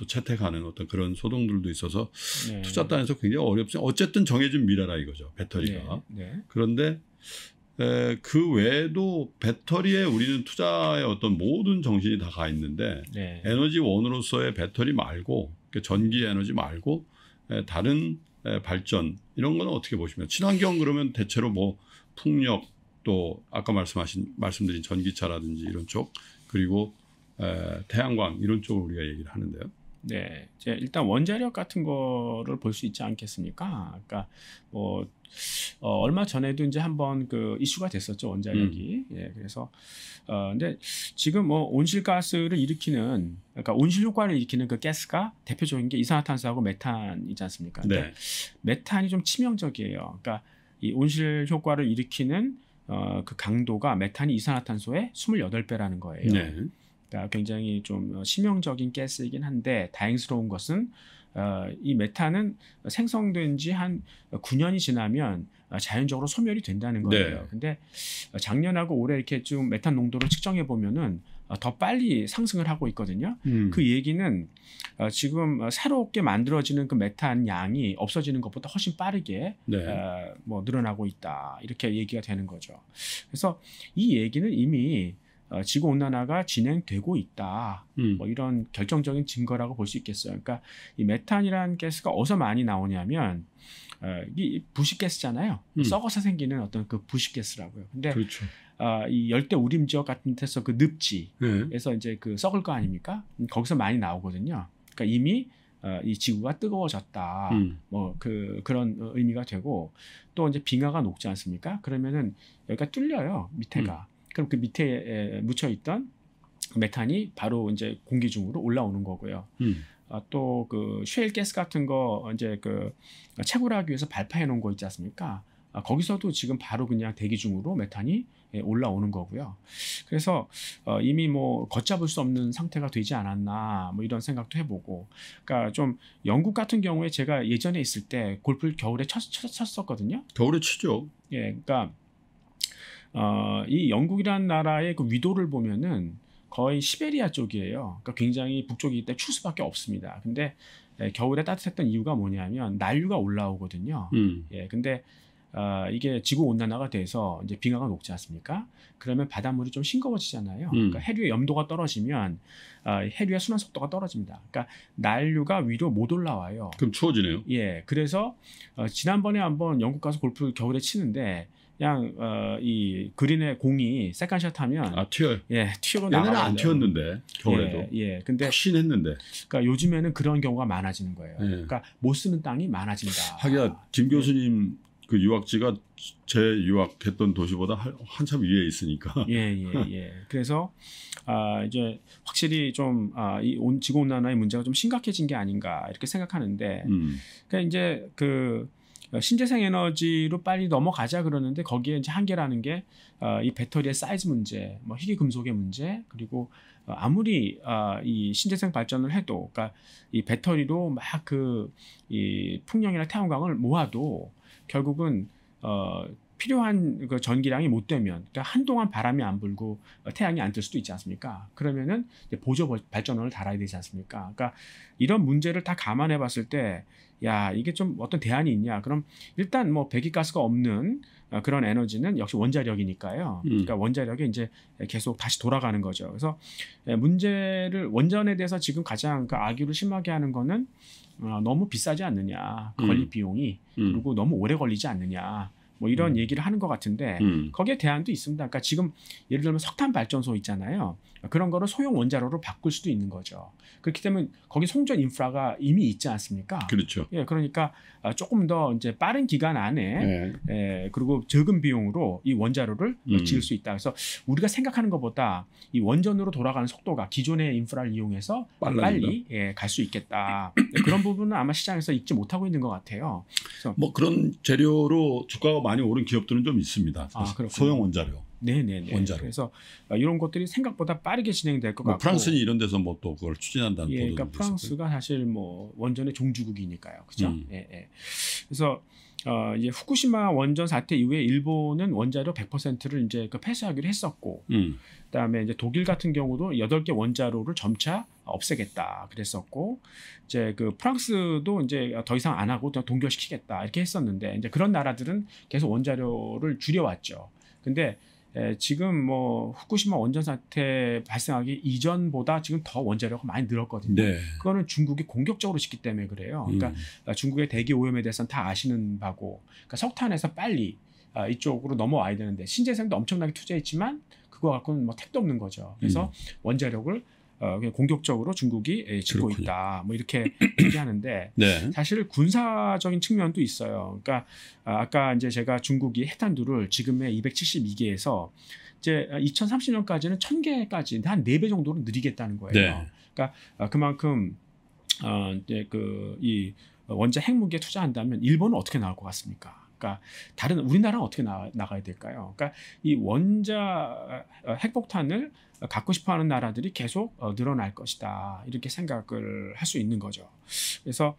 채택하는 어떤 그런 소동들도 있어서 네. 투자단에서 굉장히 어렵습니다. 어쨌든 정해진 미래라 이거죠 배터리가. 네. 네. 그런데 에, 그 외에도 배터리에 우리는 투자의 어떤 모든 정신이 다 가 있는데 네. 에너지원으로서의 배터리 말고 그러니까 전기 에너지 말고 에, 다른 에, 발전 이런 거는 어떻게 보시면 친환경 그러면 대체로 뭐 풍력 또 아까 말씀하신 말씀드린 전기차라든지 이런 쪽 그리고 에, 태양광 이런 쪽을 우리가 얘기를 하는데요. 네, 이제 일단 원자력 같은 거를 볼 수 있지 않겠습니까? 그러니까 뭐 어, 얼마 전에도 이제 한번 그 이슈가 됐었죠 원자력이. 음. 예, 그래서 어 근데 지금 뭐 온실가스를 일으키는 그러니까 온실 효과를 일으키는 그 가스가 대표적인 게 이산화탄소하고 메탄이지 않습니까? 네. 메탄이 좀 치명적이에요. 그러니까 이 온실 효과를 일으키는 어, 그 강도가 메탄이 이산화탄소의 28배라는 거예요. 네. 아, 굉장히 좀심형적인 어, 가스이긴 한데 다행스러운 것은 어, 이 메탄은 생성된 지 한 9년이 지나면 어, 자연적으로 소멸이 된다는 네. 거예요. 네. 근데 작년하고 올해 이렇게 좀 메탄 농도를 측정해 보면은 더 빨리 상승을 하고 있거든요. 음. 그 얘기는 지금 새롭게 만들어지는 그 메탄 양이 없어지는 것보다 훨씬 빠르게 네. 어, 뭐 늘어나고 있다 이렇게 얘기가 되는 거죠. 그래서 이 얘기는 이미 어, 지구 온난화가 진행되고 있다. 음. 뭐 이런 결정적인 증거라고 볼 수 있겠어요. 그러니까 이 메탄이라는 가스가 어디서 많이 나오냐면 어, 이 부식가스잖아요. 음. 썩어서 생기는 어떤 그 부식가스라고요. 근데 그렇죠. 어, 이 열대 우림 지역 같은 데서 그 늪지에서 네. 이제 그 썩을 거 아닙니까? 음, 거기서 많이 나오거든요. 그러니까 이미 어, 이 지구가 뜨거워졌다. 음. 뭐그 그런 의미가 되고 또 이제 빙하가 녹지 않습니까? 그러면은 여기가 뚫려요 밑에가. 그럼 그 밑에 에, 묻혀 있던 메탄이 바로 이제 공기 중으로 올라오는 거고요. 음. 아, 또그 쉐일 가스 같은 거 이제 그 채굴하기 위해서 발파해 놓은 거 있지 않습니까? 아, 거기서도 지금 바로 그냥 대기 중으로 메탄이 올라오는 거고요. 그래서 어, 이미 뭐 걷잡을 수 없는 상태가 되지 않았나 뭐 이런 생각도 해보고, 그러니까 좀 영국 같은 경우에 제가 예전에 있을 때 골프를 겨울에 쳤, 쳤, 쳤었거든요. 겨울에 치죠. 예, 그러니까 어, 이 영국이라는 나라의 그 위도를 보면은 거의 시베리아 쪽이에요. 그러니까 굉장히 북쪽이기 때문에 추울 수밖에 없습니다. 근데 예, 겨울에 따뜻했던 이유가 뭐냐면 난류가 올라오거든요. 음. 예, 근데 어, 이게 지구 온난화가 돼서 이제 빙하가 녹지 않습니까? 그러면 바닷물이 좀 싱거워지잖아요. 음. 그러니까 해류의 염도가 떨어지면 어, 해류의 순환 속도가 떨어집니다. 그러니까 난류가 위로 못 올라와요. 그럼 추워지네요. 예, 그래서 어, 지난번에 한번 영국 가서 골프 겨울에 치는데 그냥 어, 이 그린의 공이 세컨샷 하면 아튀어 예, 튀어 나가. 옛안 튀었는데 겨울에도. 예, 예. 근데 신했는데. 그러니까 요즘에는 그런 경우가 많아지는 거예요. 예. 그러니까 못 쓰는 땅이 많아진다. 하기야 아, 김 예. 교수님 그 유학지가 제 유학했던 도시보다 한참 위에 있으니까. [laughs] 예, 예, 예. 그래서 아 이제 확실히 좀아이 지구 온난화의 문제가 좀 심각해진 게 아닌가 이렇게 생각하는데. 음. 그러니까 이제 그 어, 신재생 에너지로 빨리 넘어가자 그러는데 거기에 이제 한계라는 게이 어, 배터리의 사이즈 문제, 뭐 희귀 금속의 문제, 그리고 어, 아무리 이 신재생 발전을 해도, 그러니까 이 배터리로 막 그 이 풍력이나 태양광을 모아도 결국은 어 필요한 그 전기량이 못 되면 그러니까 한동안 바람이 안 불고 어, 태양이 안 뜰 수도 있지 않습니까? 그러면은 보조 발전원을 달아야 되지 않습니까? 그러니까 이런 문제를 다 감안해 봤을 때 야, 이게 좀 어떤 대안이 있냐? 그럼 일단 뭐 배기가스가 없는 어, 그런 에너지는 역시 원자력이니까요. 음. 그러니까 원자력이 이제 계속 다시 돌아가는 거죠. 그래서 예, 문제를 원전에 대해서 지금 가장 그 악유를 심하게 하는 거는 어, 너무 비싸지 않느냐. 그 음. 건립 비용이 음. 그리고 너무 오래 걸리지 않느냐. 뭐 이런 음. 얘기를 하는 것 같은데 음. 거기에 대안도 있습니다. 그러니까 지금 예를 들면 석탄 발전소 있잖아요. 그런 거를 소형 원자로로 바꿀 수도 있는 거죠. 그렇기 때문에 거기 송전 인프라가 이미 있지 않습니까? 그렇죠. 예, 그러니까 아, 조금 더 이제 빠른 기간 안에 네. 예, 그리고 적은 비용으로 이 원자로를 음. 지을 수 있다. 그래서 우리가 생각하는 것보다 이 원전으로 돌아가는 속도가 기존의 인프라를 이용해서 빨라진다. 빨리 예, 갈수 있겠다. 그런 부분은 아마 시장에서 잊지 못하고 있는 것 같아요. 뭐 그런 재료로 주가가 많이 많이 오른 기업들은 좀 있습니다. 아, 소형 원자료. 네네네. 원자료. 그래서 아, 이런 것들이 생각보다 빠르게 진행될 것뭐 같고. 프랑스는 이런 데서 뭐 또 그걸 추진한다는 예, 보도도 그러니까 프랑스가 있었고요. 사실 뭐 원전의 종주국이니까요. 그죠? 음. 예, 예. 그래서 어, 이제 후쿠시마 원전 사태 이후에 일본은 원자료 100%를 이제 그 폐쇄하기로 했었고, 음. 그다음에 이제 독일 같은 경우도 8개 원자로를 점차 없애겠다 그랬었고, 이제 그 프랑스도 이제 더 이상 안 하고 동결시키겠다 이렇게 했었는데 이제 그런 나라들은 계속 원자료를 줄여왔죠. 근데 에, 예, 지금 뭐 후쿠시마 원전 사태 발생하기 이전보다 지금 더 원자력이 많이 늘었거든요. 네. 그거는 중국이 공격적으로 짓기 때문에 그래요. 그러니까 음. 아, 중국의 대기 오염에 대해서는 다 아시는 바고 그러니까 석탄에서 빨리 아, 이쪽으로 넘어와야 되는데 신재생도 엄청나게 투자했지만 그거 갖고는 뭐 택도 없는 거죠. 그래서 음. 원자력을 어, 그냥 공격적으로 중국이 예, 짓고 그렇군요. 있다. 뭐 이렇게 [clears throat] 얘기하는데 네. 사실 군사적인 측면도 있어요. 그러니까 아, 아까 이제 제가 중국이 해탄두를 지금의 272개에서 이제 2030년까지는 1000개까지 한 4배 정도로 늘리겠다는 거예요. 네. 그러니까 아, 그만큼 어 이제 그 이 원자 핵무기에 투자한다면 일본은 어떻게 나올 것 같습니까? 그러니까 다른 우리나라는 어떻게 나, 나가야 될까요? 그러니까 이 원자 핵폭탄을 어, 갖고 싶어하는 나라들이 계속 어, 늘어날 것이다 이렇게 생각을 할 수 있는 거죠. 그래서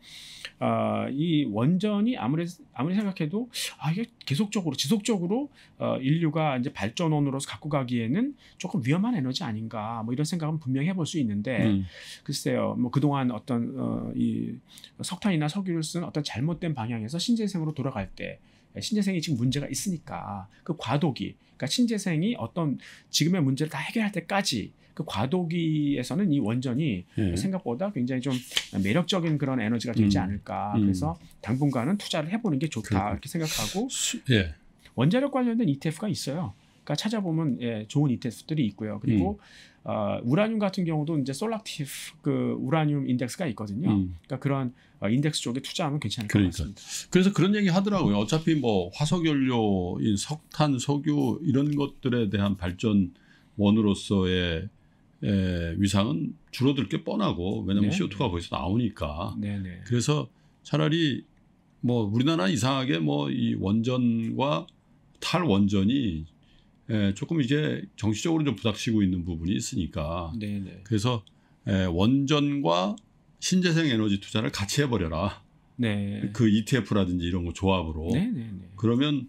어, 이 원전이 아무리 아무리 생각해도 아 이게 계속적으로 지속적으로 어, 인류가 이제 발전원으로서 갖고 가기에는 조금 위험한 에너지 아닌가 뭐 이런 생각은 분명히 해볼 수 있는데 음. 글쎄요 뭐 그동안 어떤 어, 이 석탄이나 석유를 쓴 어떤 잘못된 방향에서 신재생으로 돌아갈 때 예, 신재생이 지금 문제가 있으니까 그 과도기 그러니까 신재생이 어떤 지금의 문제를 다 해결할 때까지 그 과도기에서는 이 원전이 예. 생각보다 굉장히 좀 매력적인 그런 에너지가 되지 음. 않을까. 음. 그래서 당분간은 투자를 해보는 게 좋다 그렇군요. 이렇게 생각하고 예. 원자력 관련된 ETF가 있어요. 그러니까 찾아보면 예, 좋은 ETF들이 있고요. 그리고 음. 어, 우라늄 같은 경우도 이제 솔락티브 그 우라늄 인덱스가 있거든요. 음. 그러니까 그런 어, 인덱스 쪽에 투자하면 괜찮을 그러니까. 것 같습니다. 그래서 그런 얘기 하더라고요. 어차피 뭐 화석연료인 석탄, 석유 이런 것들에 대한 발전원으로서의 에, 위상은 줄어들 게 뻔하고 왜냐하면 네. CO2가 거기서 나오니까. 네, 네. 그래서 차라리 뭐 우리나라 이상하게 뭐 이 원전과 탈원전이 예, 조금 이제 정치적으로 좀 부닥치고 있는 부분이 있으니까. 네네. 네. 그래서 예, 원전과 신재생 에너지 투자를 같이 해버려라. 네. 그 ETF라든지 이런 거 조합으로. 네네네. 네, 네. 그러면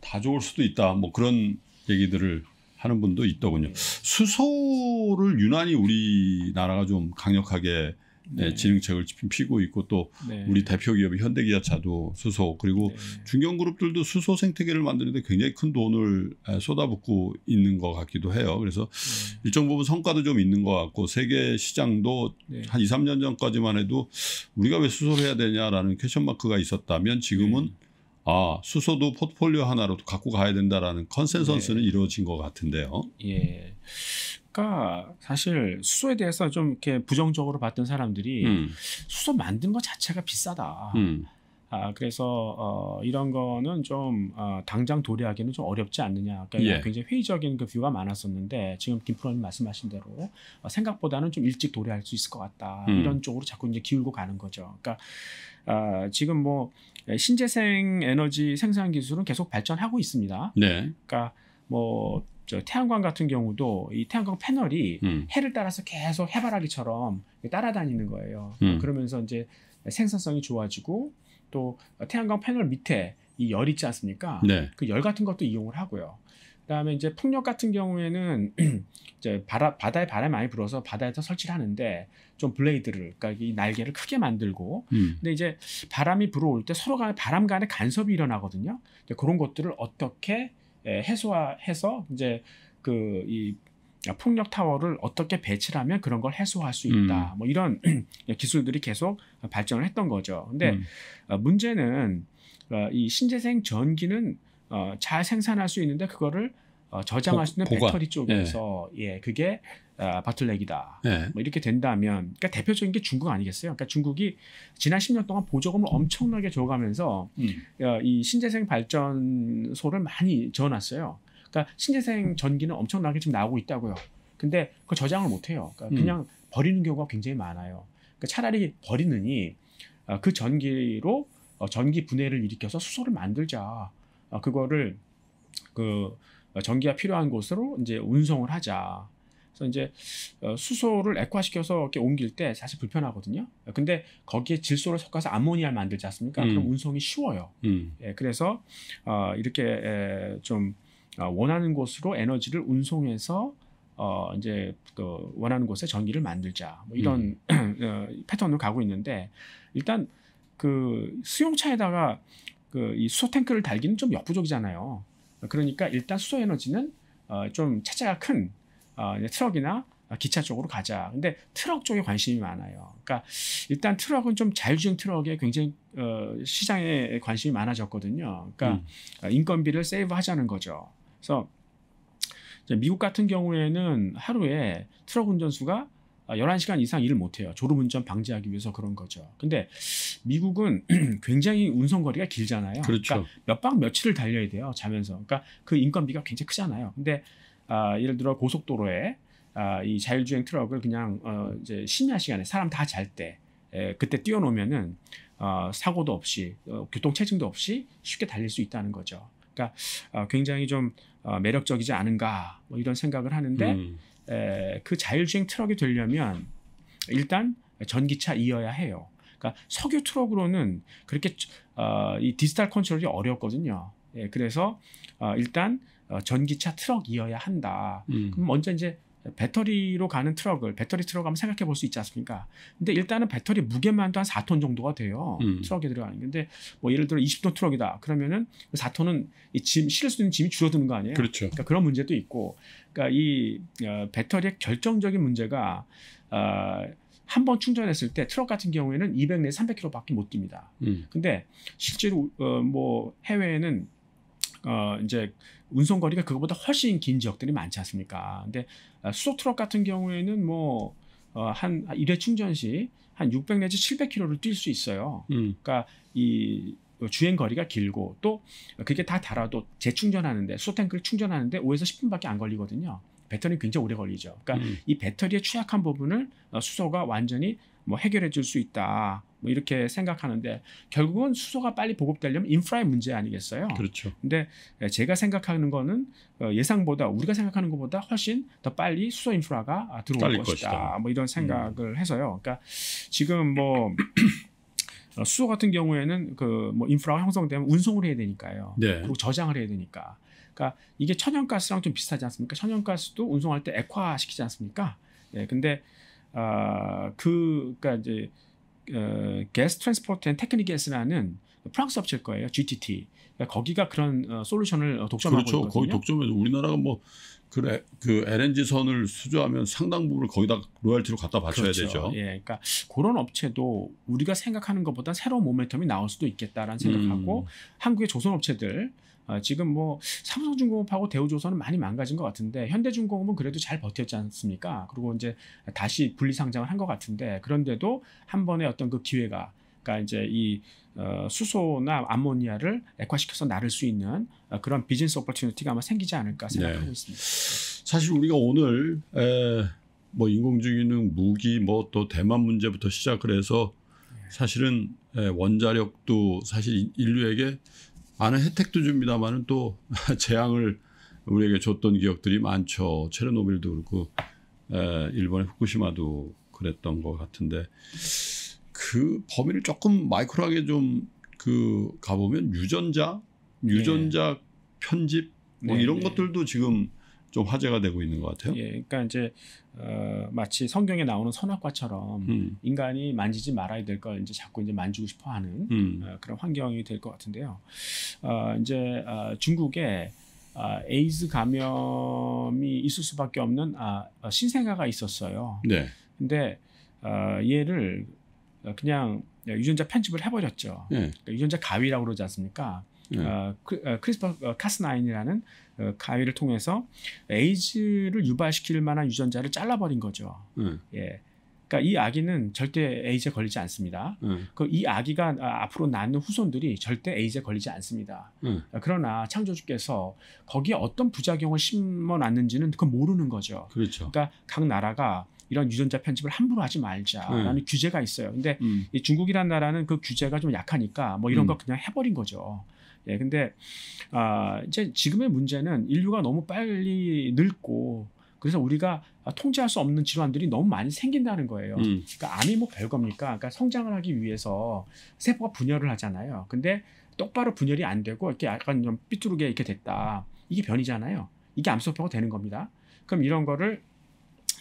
다 좋을 수도 있다. 뭐 그런 얘기들을 하는 분도 있더군요. 네. 수소를 유난히 우리나라가 좀 강력하게 네, 진흥책을 피고 있고 또 네. 우리 대표 기업이 현대기아차도 수소 그리고 네. 중견그룹들도 수소 생태계를 만드는데 굉장히 큰 돈을 쏟아붓고 있는 것 같기도 해요. 그래서 네. 일정 부분 성과도 좀 있는 것 같고 세계 시장도 네. 한 2, 3년 전까지만 해도 우리가 왜 수소를 해야 되냐라는 캐션 마크가 있었다면 지금은 네. 아 수소도 포트폴리오 하나로 갖고 가야 된다라는 컨센서스는 네. 이루어진 것 같은데요. 예. 아까 그러니까 사실 수소에 대해서 좀 이렇게 부정적으로 봤던 사람들이 음. 수소 만든 것 자체가 비싸다. 음. 아 그래서 어 이런 거는 좀 어, 당장 도래하기는 좀 어렵지 않느냐. 그러니까 예. 굉장히 회의적인 그 뷰가 많았었는데 지금 김프로님 말씀하신 대로 어, 생각보다는 좀 일찍 도래할 수 있을 것 같다. 음. 이런 쪽으로 자꾸 이제 기울고 가는 거죠. 그러니까 아, 지금 뭐 신재생 에너지 생산 기술은 계속 발전하고 있습니다. 네. 그러니까 뭐저 태양광 같은 경우도 이 태양광 패널이 음. 해를 따라서 계속 해바라기처럼 따라다니는 거예요. 음. 그러면서 이제 생산성이 좋아지고 또 태양광 패널 밑에 이열 있지 않습니까? 네. 그열 같은 것도 이용을 하고요. 그다음에 이제 풍력 같은 경우에는 [clears throat] 이제 바다 바다에 바람이 많이 불어서 바다에서 설치를 하는데 좀 블레이드를 그러니까 이 날개를 크게 만들고 음. 근데 이제 바람이 불어올 때 서로 간에 바람 간에 간섭이 일어나거든요. 그런 것들을 어떻게 예, 해소해서 이제 그이 폭력 타워를 어떻게 배치를 하면 그런 걸 해소할 수 있다. 음. 뭐 이런 [clears throat] 기술들이 계속 발전을 했던 거죠. 근데 음. 어, 문제는 어, 이 신재생 전기는 어, 잘 생산할 수 있는데 그거를 어, 저장할 수 있는 보, 배터리 쪽에서 예, 예 그게 어, 아, 바틀렉이다. 예. 뭐 이렇게 된다면 그러니까 대표적인 게 중국 아니겠어요? 그러니까 중국이 지난 10년 동안 보조금을 음. 엄청나게 줘가면서 음. 어, 이 신재생 발전소를 많이 지어놨어요. 그러니까 신재생 음. 전기는 엄청나게 지금 나오고 있다고요. 근데 그 저장을 못 해요. 그러니까 음. 그냥 버리는 경우가 굉장히 많아요. 그러니까 차라리 버리느니 어, 그 전기로 어, 전기 분해를 일으켜서 수소를 만들자. 어, 그거를 그 어, 전기가 필요한 곳으로 이제 운송을 하자. 그래서 이제 어, 수소를 액화시켜서 이렇게 옮길 때 사실 불편하거든요. 근데 거기에 질소를 섞어서 암모니아를 만들지 않습니까? 음. 그럼 운송이 쉬워요. 음. 예, 그래서 어, 이렇게 에, 좀 어, 원하는 곳으로 에너지를 운송해서 어, 이제 그 원하는 곳에 전기를 만들자. 뭐 이런 음. [clears throat] 어, 패턴으로 가고 있는데 일단 그 수용차에다가 그 이 수소 탱크를 달기는 좀 역부족이잖아요. 그러니까 일단 수소 에너지는 어좀 차체가 큰 어, 트럭이나 기차 쪽으로 가자. 근데 트럭 쪽에 관심이 많아요. 그러니까 일단 트럭은 좀 자율주행 트럭에 굉장히 어, 시장에 관심이 많아졌거든요. 그러니까 음. 인건비를 세이브하자는 거죠. 그래서 미국 같은 경우에는 하루에 트럭 운전수가 아, 열한 시간 이상 일을 못해요. 졸음운전 방지하기 위해서 그런 거죠. 근데 미국은 [clears throat] 굉장히 운송거리가 길잖아요. 그렇죠. 러니까 몇박 며칠을 달려야 돼요. 자면서. 그러니까 그 인건비가 굉장히 크잖아요. 근데 아, 예를 들어 고속도로에 아, 이 자율주행 트럭을 그냥 어, 이제 심야 시간에 사람 다 잘때 에, 그때 띄워놓으면은 어, 사고도 없이 어, 교통체증도 없이 쉽게 달릴 수 있다는 거죠. 그러니까 어, 굉장히 좀 어, 매력적이지 않은가 뭐 이런 생각을 하는데 음. 에, 그 자율주행 트럭이 되려면 일단 전기차이어야 해요. 그러니까 석유 트럭으로는 그렇게 어, 이 디지털 컨트롤이 어렵거든요. 예, 그래서 어, 일단 어, 전기차 트럭이어야 한다. 음. 그럼 먼저 이제 배터리로 가는 트럭을 배터리 트럭 하면 생각해 볼 수 있지 않습니까? 근데 일단은 배터리 무게만도 한 4톤 정도가 돼요. 음. 트럭에 들어가는 근데 뭐 예를 들어 20톤 트럭이다. 그러면은 4톤은 그 이짐 실을 수 있는 짐이 줄어드는 거 아니에요? 그렇죠. 그러니까 그런 문제도 있고. 그러니까 이 어, 배터리의 결정적인 문제가 어, 한번 충전했을 때 트럭 같은 경우에는 200내 300km밖에 못 뜁니다. 음. 근데 실제로 어, 뭐 해외에는 어, 이제 운송거리가 그것보다 훨씬 긴 지역들이 많지 않습니까? 근데 어, 수소 트럭 같은 경우에는 뭐, 어, 한, 일회 충전 시 한600 내지 700km를 뛸 수 있어요. 음. 그러니까 이 뭐 주행 거리가 길고 또 그게 다 달아도 재충전하는데 수소탱크를 충전하는데 5에서 10분밖에 안 걸리거든요. 배터리 는 굉장히 오래 걸리죠. 그러니까 음. 이 배터리의 취약한 부분을 어, 수소가 완전히 뭐 해결해 줄 수 있다. 뭐 이렇게 생각하는데 결국은 수소가 빨리 보급되려면 인프라의 문제 아니겠어요? 그렇죠. 근데 예, 제가 생각하는 거는 어, 예상보다 우리가 생각하는 것보다 훨씬 더 빨리 수소 인프라가 아, 들어올 것이다. 것이다. 뭐 이런 음. 생각을 음. 해서요. 그러니까 지금 뭐 [clears throat] 어, 수소 같은 경우에는 그 뭐 인프라가 형성되면 운송을 해야 되니까요. 네. 그리고 저장을 해야 되니까. 그러니까 이게 천연가스랑 좀 비슷하지 않습니까? 천연가스도 운송할 때 액화시키지 않습니까? 예. 근데 아그 그러니까 이제 어, 게스 트랜스포트 앤 테크닉에스라는 프랑스 업체일 거예요. GTT. 그러니까 거기가 그런 어, 솔루션을 어, 독점하고 그렇죠. 있거든요. 거의 독점해서 우리나라가 뭐 그래 그, 그 LNG 선을 수주하면 상당 부분을 거기다 로열티로 갖다 바쳐야 그렇죠. 되죠. 예, 그러니까 그런 업체도 우리가 생각하는 것보다 새로운 모멘텀이 나올 수도 있겠다라는 생각하고 음. 한국의 조선 업체들 아, 지금 뭐 삼성중공업하고 대우조선은 많이 망가진 것 같은데 현대중공업은 그래도 잘 버텼지 않습니까? 그리고 이제 다시 분리상장을 한 것 같은데 그런데도 한 번의 어떤 그 기회가 그러니까 이제 이 어, 수소나 암모니아를 액화시켜서 나를 수 있는 어, 그런 비즈니스 오퍼튜니티가 아마 생기지 않을까 네. 생각하고 네. 있습니다. 사실 우리가 오늘 에, 뭐 인공지능 무기 뭐 또 대만 문제부터 시작을 해서 네. 사실은 에, 원자력도 사실 인류에게 많은 혜택도 줍니다만은 또 [laughs] 재앙을 우리에게 줬던 기억들이 많죠. 체르노빌도 그렇고 에, 일본의 후쿠시마도 그랬던 것 같은데 그 범위를 조금 마이크로하게 좀 그 가보면 유전자, 유전자 네. 편집 뭐 네, 이런 네. 것들도 지금 좀 화제가 되고 있는 것 같아요. 예, 그러니까 이제 어, 마치 성경에 나오는 선악과처럼 음. 인간이 만지지 말아야 될 걸 이제 자꾸 이제 만지고 싶어하는 음. 어, 그런 환경이 될 것 같은데요. 어, 이제 어, 중국에 아, 에이즈 감염이 있을 수밖에 없는 아, 어, 신생아가 있었어요. 네. 근데 어, 얘를 그냥 유전자 편집을 해버렸죠. 네. 그러니까 유전자 가위라고 그러지 않습니까? 네. 어, 크리스퍼 카스나인이라는 어, 가위를 통해서 에이즈를 유발시킬 만한 유전자를 잘라버린 거죠. 음. 예. 그러니까 이 아기는 절대 에이즈에 걸리지 않습니다. 음. 네. 그이 아기가 아, 앞으로 낳는 후손들이 절대 에이즈에 걸리지 않습니다. 음. 그러나 창조주께서 거기에 어떤 부작용을 심어놨는지는 그건 모르는 거죠. 그렇죠. 그러니까 각 나라가 이런 유전자 편집을 함부로 하지 말자라는 음. 규제가 있어요. 근데 음. 이 중국이라는 나라는 그 규제가 좀 약하니까 뭐 이런 음. 거 그냥 해버린 거죠. 예, 근데 아, 이제 지금의 문제는 인류가 너무 빨리 늙고 그래서 우리가 통제할 수 없는 질환들이 너무 많이 생긴다는 거예요. 음. 그러니까 암이 뭐 별겁니까? 그러니까 성장을 하기 위해서 세포가 분열을 하잖아요. 근데 똑바로 분열이 안 되고 이렇게 약간 좀 삐뚤게 이렇게 됐다. 이게 변이잖아요. 이게 암세포가 되는 겁니다. 그럼 이런 거를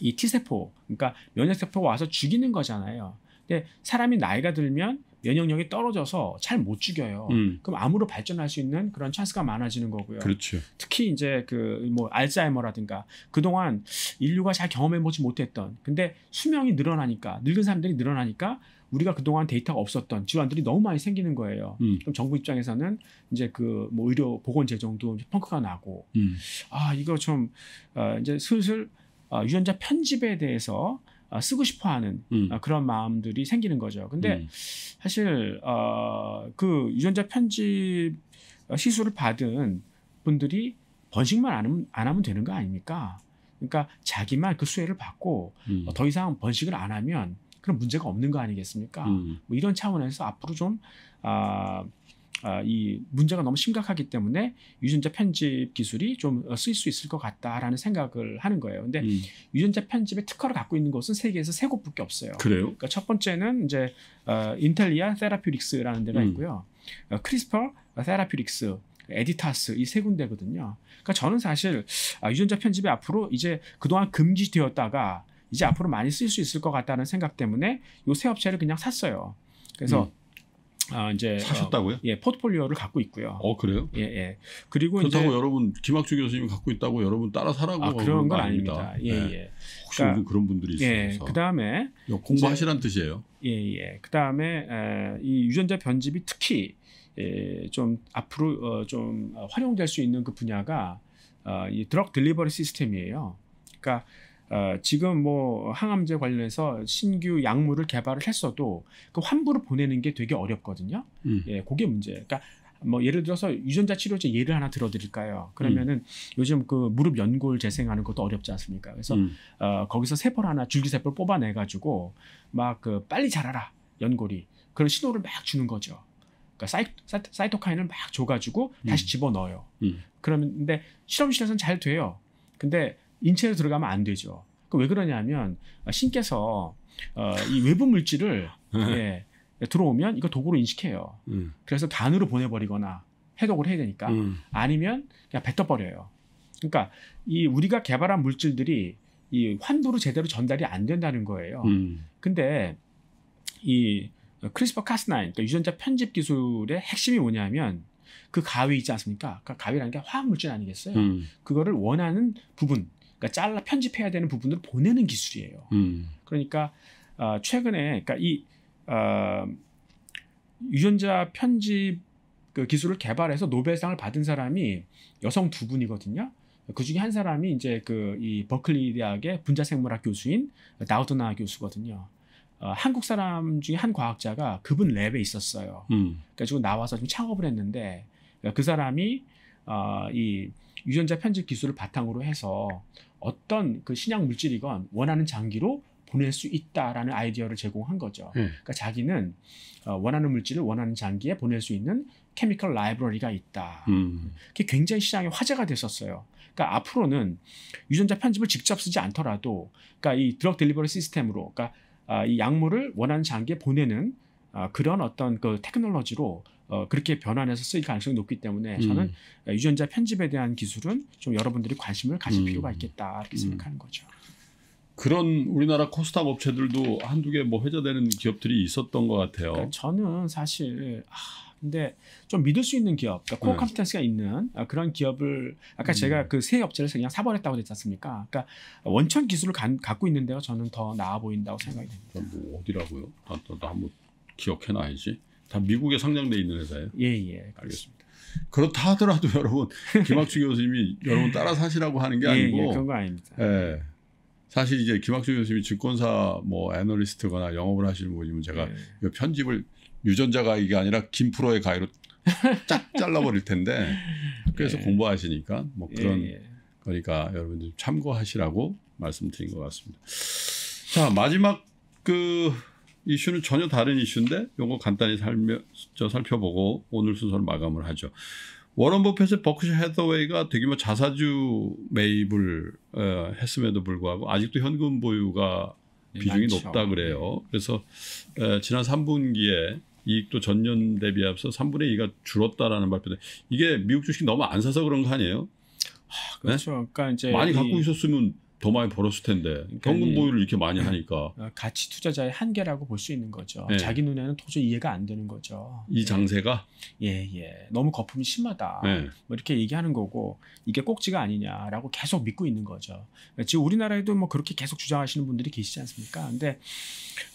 이 T세포, 그러니까 면역세포가 와서 죽이는 거잖아요. 근데 사람이 나이가 들면 면역력이 떨어져서 잘 못 죽여요. 음. 그럼 암으로 발전할 수 있는 그런 찬스가 많아지는 거고요. 그렇죠. 특히 이제 그 뭐 알츠하이머라든가 그동안 인류가 잘 경험해 보지 못했던 근데 수명이 늘어나니까 늙은 사람들이 늘어나니까 우리가 그동안 데이터가 없었던 질환들이 너무 많이 생기는 거예요. 음. 그럼 정부 입장에서는 이제 그 뭐 의료 보건 재정도 펑크가 나고 음. 아 이거 좀 어, 이제 슬슬 어, 유전자 편집에 대해서 어, 쓰고 싶어하는 음. 어, 그런 마음들이 생기는 거죠. 근데 음. 사실 어, 그 유전자 편집 어, 시술을 받은 분들이 번식만 안 하면, 안 하면 되는 거 아닙니까? 그러니까 자기만 그 수혜를 받고 음. 더 이상 번식을 안 하면 그런 문제가 없는 거 아니겠습니까? 음. 뭐 이런 차원에서 앞으로 좀 아, 어, 아, 이 문제가 너무 심각하기 때문에 유전자 편집 기술이 좀 어, 쓰일 수 있을 것 같다라는 생각을 하는 거예요. 근데 음. 유전자 편집의 특허를 갖고 있는 곳은 세계에서 세 곳밖에 없어요. 그래요? 그러니까 첫 번째는 이제 어, 인텔리아 세라퓨릭스라는 데가 음. 있고요. 어, 크리스퍼 세라퓨릭스 에디타스 이 세 군데거든요. 그러니까 저는 사실 아, 유전자 편집이 앞으로 이제 그동안 금지되었다가 이제 앞으로 많이 쓸 수 있을 것 같다는 생각 때문에 요세 업체를 그냥 샀어요. 그래서 음. 아, 이제 어, 사셨다고요? 어, 예, 포트폴리오를 갖고 있고요. 어 그래요? 예, 예. 그리고 그렇다고 이제, 여러분 김학주 교수님 갖고 있다고 여러분 따라 사라고 아, 그런 건 아닙니다. 예, 예. 네. 예. 혹시 그러니까, 그런 분들이 있어서 예, 그다음에 공부하시란 뜻이에요. 예, 예. 그다음에 에, 이 유전자 변집이 특히 에, 예, 좀 앞으로 어, 좀 활용될 수 있는 그 분야가 어, 이 드럭 딜리버리 시스템이에요. 그러니까 어, 지금 뭐 항암제 관련해서 신규 약물을 개발을 했어도 그환부를 보내는 게 되게 어렵거든요. 음. 예, 그게 문제. 그러니까 뭐 예를 들어서 유전자 치료제 예를 하나 들어드릴까요? 그러면은 음. 요즘 그 무릎 연골 재생하는 것도 어렵지 않습니까? 그래서 음. 어, 거기서 세포를 하나 줄기세포를 뽑아내 가지고 막 그 빨리 자라라 연골이 그런 신호를 막 주는 거죠. 그러니까 사이, 사이 토카인을막 줘가지고 다시 음. 집어 넣어요. 음. 그러면근데 실험실에서는 잘 돼요. 근데 인체로 들어가면 안 되죠. 그 왜 그러냐면 어, 신께서 어, 이 외부 물질을 네. 예, 들어오면 이거 도구로 인식해요. 음. 그래서 간으로 보내버리거나 해독을 해야 되니까 음. 아니면 그냥 뱉어버려요. 그러니까 이 우리가 개발한 물질들이 이환도로 제대로 전달이 안 된다는 거예요. 음. 근데 이 크리스퍼 카스9 그러니까 유전자 편집 기술의 핵심이 뭐냐면 그 가위 있지 않습니까? 그 가위라는 게 화학 물질 아니겠어요? 음. 그거를 원하는 부분 그러니까 잘라 편집해야 되는 부분을 들 보내는 기술이에요. 음. 그러니까 어, 최근에 그러니까 이 어, 유전자 편집 그 기술을 개발해서 노벨상을 받은 사람이 여성 두 분이거든요. 그 중에 한 사람이 이제 그 이 버클리 대학의 분자생물학 교수인 나우드나 교수거든요. 어, 한국 사람 중에 한 과학자가 그분 랩에 있었어요. 음. 그래가지고 나와서 지금 창업을 했는데 그 사람이 어, 이 유전자 편집 기술을 바탕으로 해서 어떤 그 신약 물질이건 원하는 장기로 보낼 수 있다라는 아이디어를 제공한 거죠. 네. 그러니까 자기는 어, 원하는 물질을 원하는 장기에 보낼 수 있는 케미컬 라이브러리가 있다. 음. 그게 굉장히 시장에 화제가 됐었어요. 그러니까 앞으로는 유전자 편집을 직접 쓰지 않더라도, 그러니까 이 드럭 딜리버리 시스템으로, 그러니까 아, 이 약물을 원하는 장기에 보내는 어, 그런 어떤 그 테크놀로지로 어, 그렇게 변환해서 쓰일 가능성이 높기 때문에 음. 저는 어, 유전자 편집에 대한 기술은 좀 여러분들이 관심을 가질 음. 필요가 있겠다 이렇게 음. 생각하는 거죠. 그런 우리나라 코스닥 업체들도 한두 개뭐 회자되는 기업들이 있었던 것 같아요. 그러니까 저는 사실 아, 근데 좀 믿을 수 있는 기업, 그러니까 코어 네. 컴피턴스가 있는 아, 그런 기업을 아까 음. 제가 그세 업체를 그냥 사버렸다고 했지 않습니까? 그러니까 원천 기술을 가, 갖고 있는데요. 저는 더 나아 보인다고 생각이 됩니다. 뭐 어디라고요? 나도 아, 나뭐 기억해놔야지. 다 미국에 상장돼 있는 회사예요? 예, 예. 알겠습니다. 그렇다 하더라도 [laughs] 여러분 김학수 교수님이 여러분 따라 사시라고 하는 게 예, 예, 아니고 예, 그런 거 아닙니다. 예. 사실 이제 김학수 교수님이 증권사 뭐 애널리스트거나 영업을 하시는 분이면 제가 예. 편집을 유전자가 이게 아니라 김프로의 가위로 쫙 [laughs] 잘라버릴 텐데 그래서 예. 공부하시니까 뭐 그런 예. 예. 거니까 여러분들 참고하시라고 말씀드린 것 같습니다. 자 마지막 그 이슈는 전혀 다른 이슈인데 요거 간단히 살며, 살펴보고 오늘 순서를 마감을 하죠. 워런 버핏의 버크셔 헤더웨이가 대규모 뭐 자사주 매입을 어, 했음에도 불구하고 아직도 현금 보유가 네, 비중이 많죠. 높다 그래요. 네. 그래서 에, 어, 지난 3분기에 이익도 전년 대비 앞서 3분의 2가 줄었다라는 발표도 이게 미국 주식 너무 안 사서 그런 거 아니에요? 아, 그렇죠. 네? 그러니까 이제 많이 갖고 있었으면 더 많이 벌었을 텐데 경금 예. 보유를 이렇게 많이 하니까 [laughs] 어, 가치 투자자의 한계라고 볼 수 있는 거죠. 네. 자기 눈에는 도저히 이해가 안 되는 거죠. 이 예. 장세가 예예 예. 너무 거품이 심하다 네. 뭐 이렇게 얘기하는 거고 이게 꼭지가 아니냐라고 계속 믿고 있는 거죠. 지금 우리나라에도 뭐 그렇게 계속 주장하시는 분들이 계시지 않습니까? 근데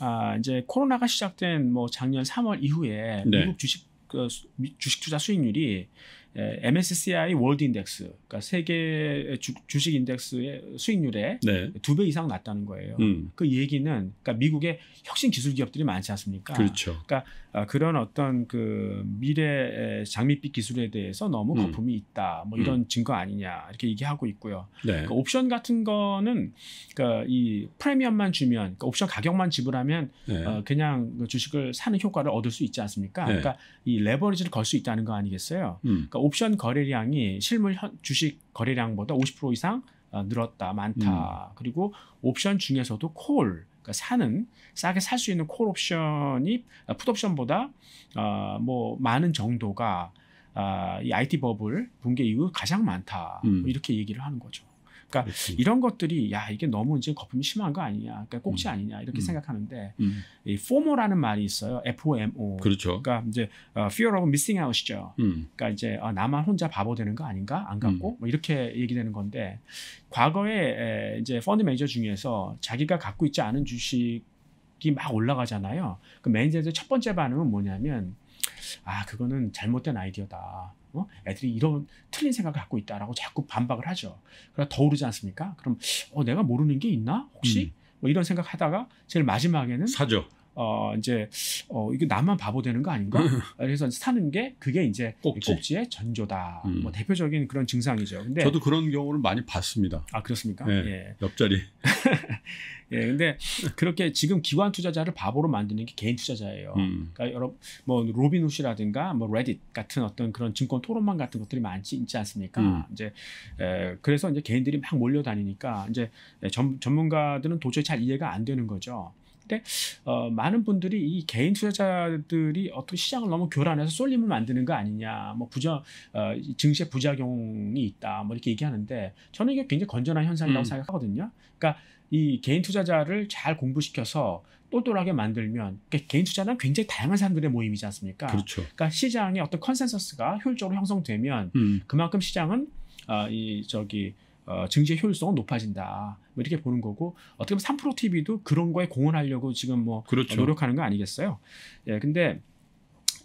아 이제 코로나가 시작된 뭐 작년 3월 이후에 네. 미국 주식 그 주식 투자 수익률이 MSCI 월드 인덱스, 그러니까 세계 주, 식 인덱스의 수익률에 네. 두배 이상 났다는 거예요. 음. 그 얘기는 그러니까 미국의 혁신 기술 기업들이 많지 않습니까? 그렇죠. 그러니까 어, 그런 어떤 그 미래 장밋빛 기술에 대해서 너무 음. 거품이 있다. 뭐 이런 음. 증거 아니냐 이렇게 얘기하고 있고요. 네. 그 옵션 같은 거는 그러니까 이 프리미엄만 주면 그 옵션 가격만 지불하면 네. 어, 그냥 그 주식을 사는 효과를 얻을 수 있지 않습니까? 네. 그러니까 이 레버리지를 걸 수 있다는 거 아니겠어요? 음. 그러니까 옵션 거래량이 실물 현, 주식 거래량보다 50% 이상 어, 늘었다 많다. 음. 그리고 옵션 중에서도 콜 그러니까 사는 싸게 살 수 있는 콜 옵션이 아, 풋 옵션보다 어, 아, 뭐 많은 정도가 아, 이 IT 버블 붕괴 이후 가장 많다. 뭐 음. 뭐 이렇게 얘기를 하는 거죠. 그러니까 그치. 이런 것들이 야 이게 너무 이제 거품이 심한 거 아니냐, 그러니까 꼭지 음. 아니냐 이렇게 음. 생각하는데 음. 이 FOMO라는 말이 있어요. FOMO. 그렇죠. 그러니까 이제 어, Fear of Missing Out이죠. 음. 그러니까 이제 어, 나만 혼자 바보 되는 거 아닌가, 안 갖고 음. 뭐 이렇게 얘기되는 건데 과거에 에, 이제 펀드 매니저 중에서 자기가 갖고 있지 않은 주식이 막 올라가잖아요. 그매니저의첫 번째 반응은 뭐냐면 아 그거는 잘못된 아이디어다. 어? 애들이 이런 틀린 생각을 갖고 있다라고 자꾸 반박을 하죠. 그러니더 오르지 않습니까? 그럼 어, 내가 모르는 게 있나 혹시 음. 뭐 이런 생각하다가 제일 마지막에는 사죠. 어 이제 어 이게 나만 바보 되는 거 아닌가? 음. 그래서 사는 게 그게 이제 꼭지. 의 전조다. 음. 뭐 대표적인 그런 증상이죠. 근데 저도 그런 경우를 많이 봤습니다. 아 그렇습니까? 네, 예. 옆자리. [laughs] 예. 근데 그렇게 지금 기관 투자자를 바보로 만드는 게 개인 투자자예요. 음. 그러니까 여러 뭐로빈훗드라든가뭐 레딧 같은 어떤 그런 증권 토론만 같은 것들이 많지 있지 않습니까? 음. 이제 에, 그래서 이제 개인들이 막 몰려다니니까 이제 전, 전문가들은 도저히 잘 이해가 안 되는 거죠. 근데 어, 많은 분들이 이 개인 투자자들이 어떻게 시장을 너무 교란해서 쏠림을 만드는 거 아니냐, 뭐 부자 어, 증시의 부작용이 있다, 뭐 이렇게 얘기하는데 저는 이게 굉장히 건전한 현상이라고 음. 생각하거든요. 그러니까 이 개인 투자자를 잘 공부시켜서 똘똘하게 만들면 그러니까 개인 투자는 굉장히 다양한 사람들의 모임이지 않습니까? 그렇죠. 그러니까 시장의 어떤 컨센서스가 효율적으로 형성되면 음. 그만큼 시장은 어, 이 저기 어, 증시의 효율성은 높아진다. 뭐 이렇게 보는 거고 어떻게 보면 3프로 TV도 그런 거에 공헌하려고 지금 뭐 그렇죠. 노력하는 거 아니겠어요? 예, 근데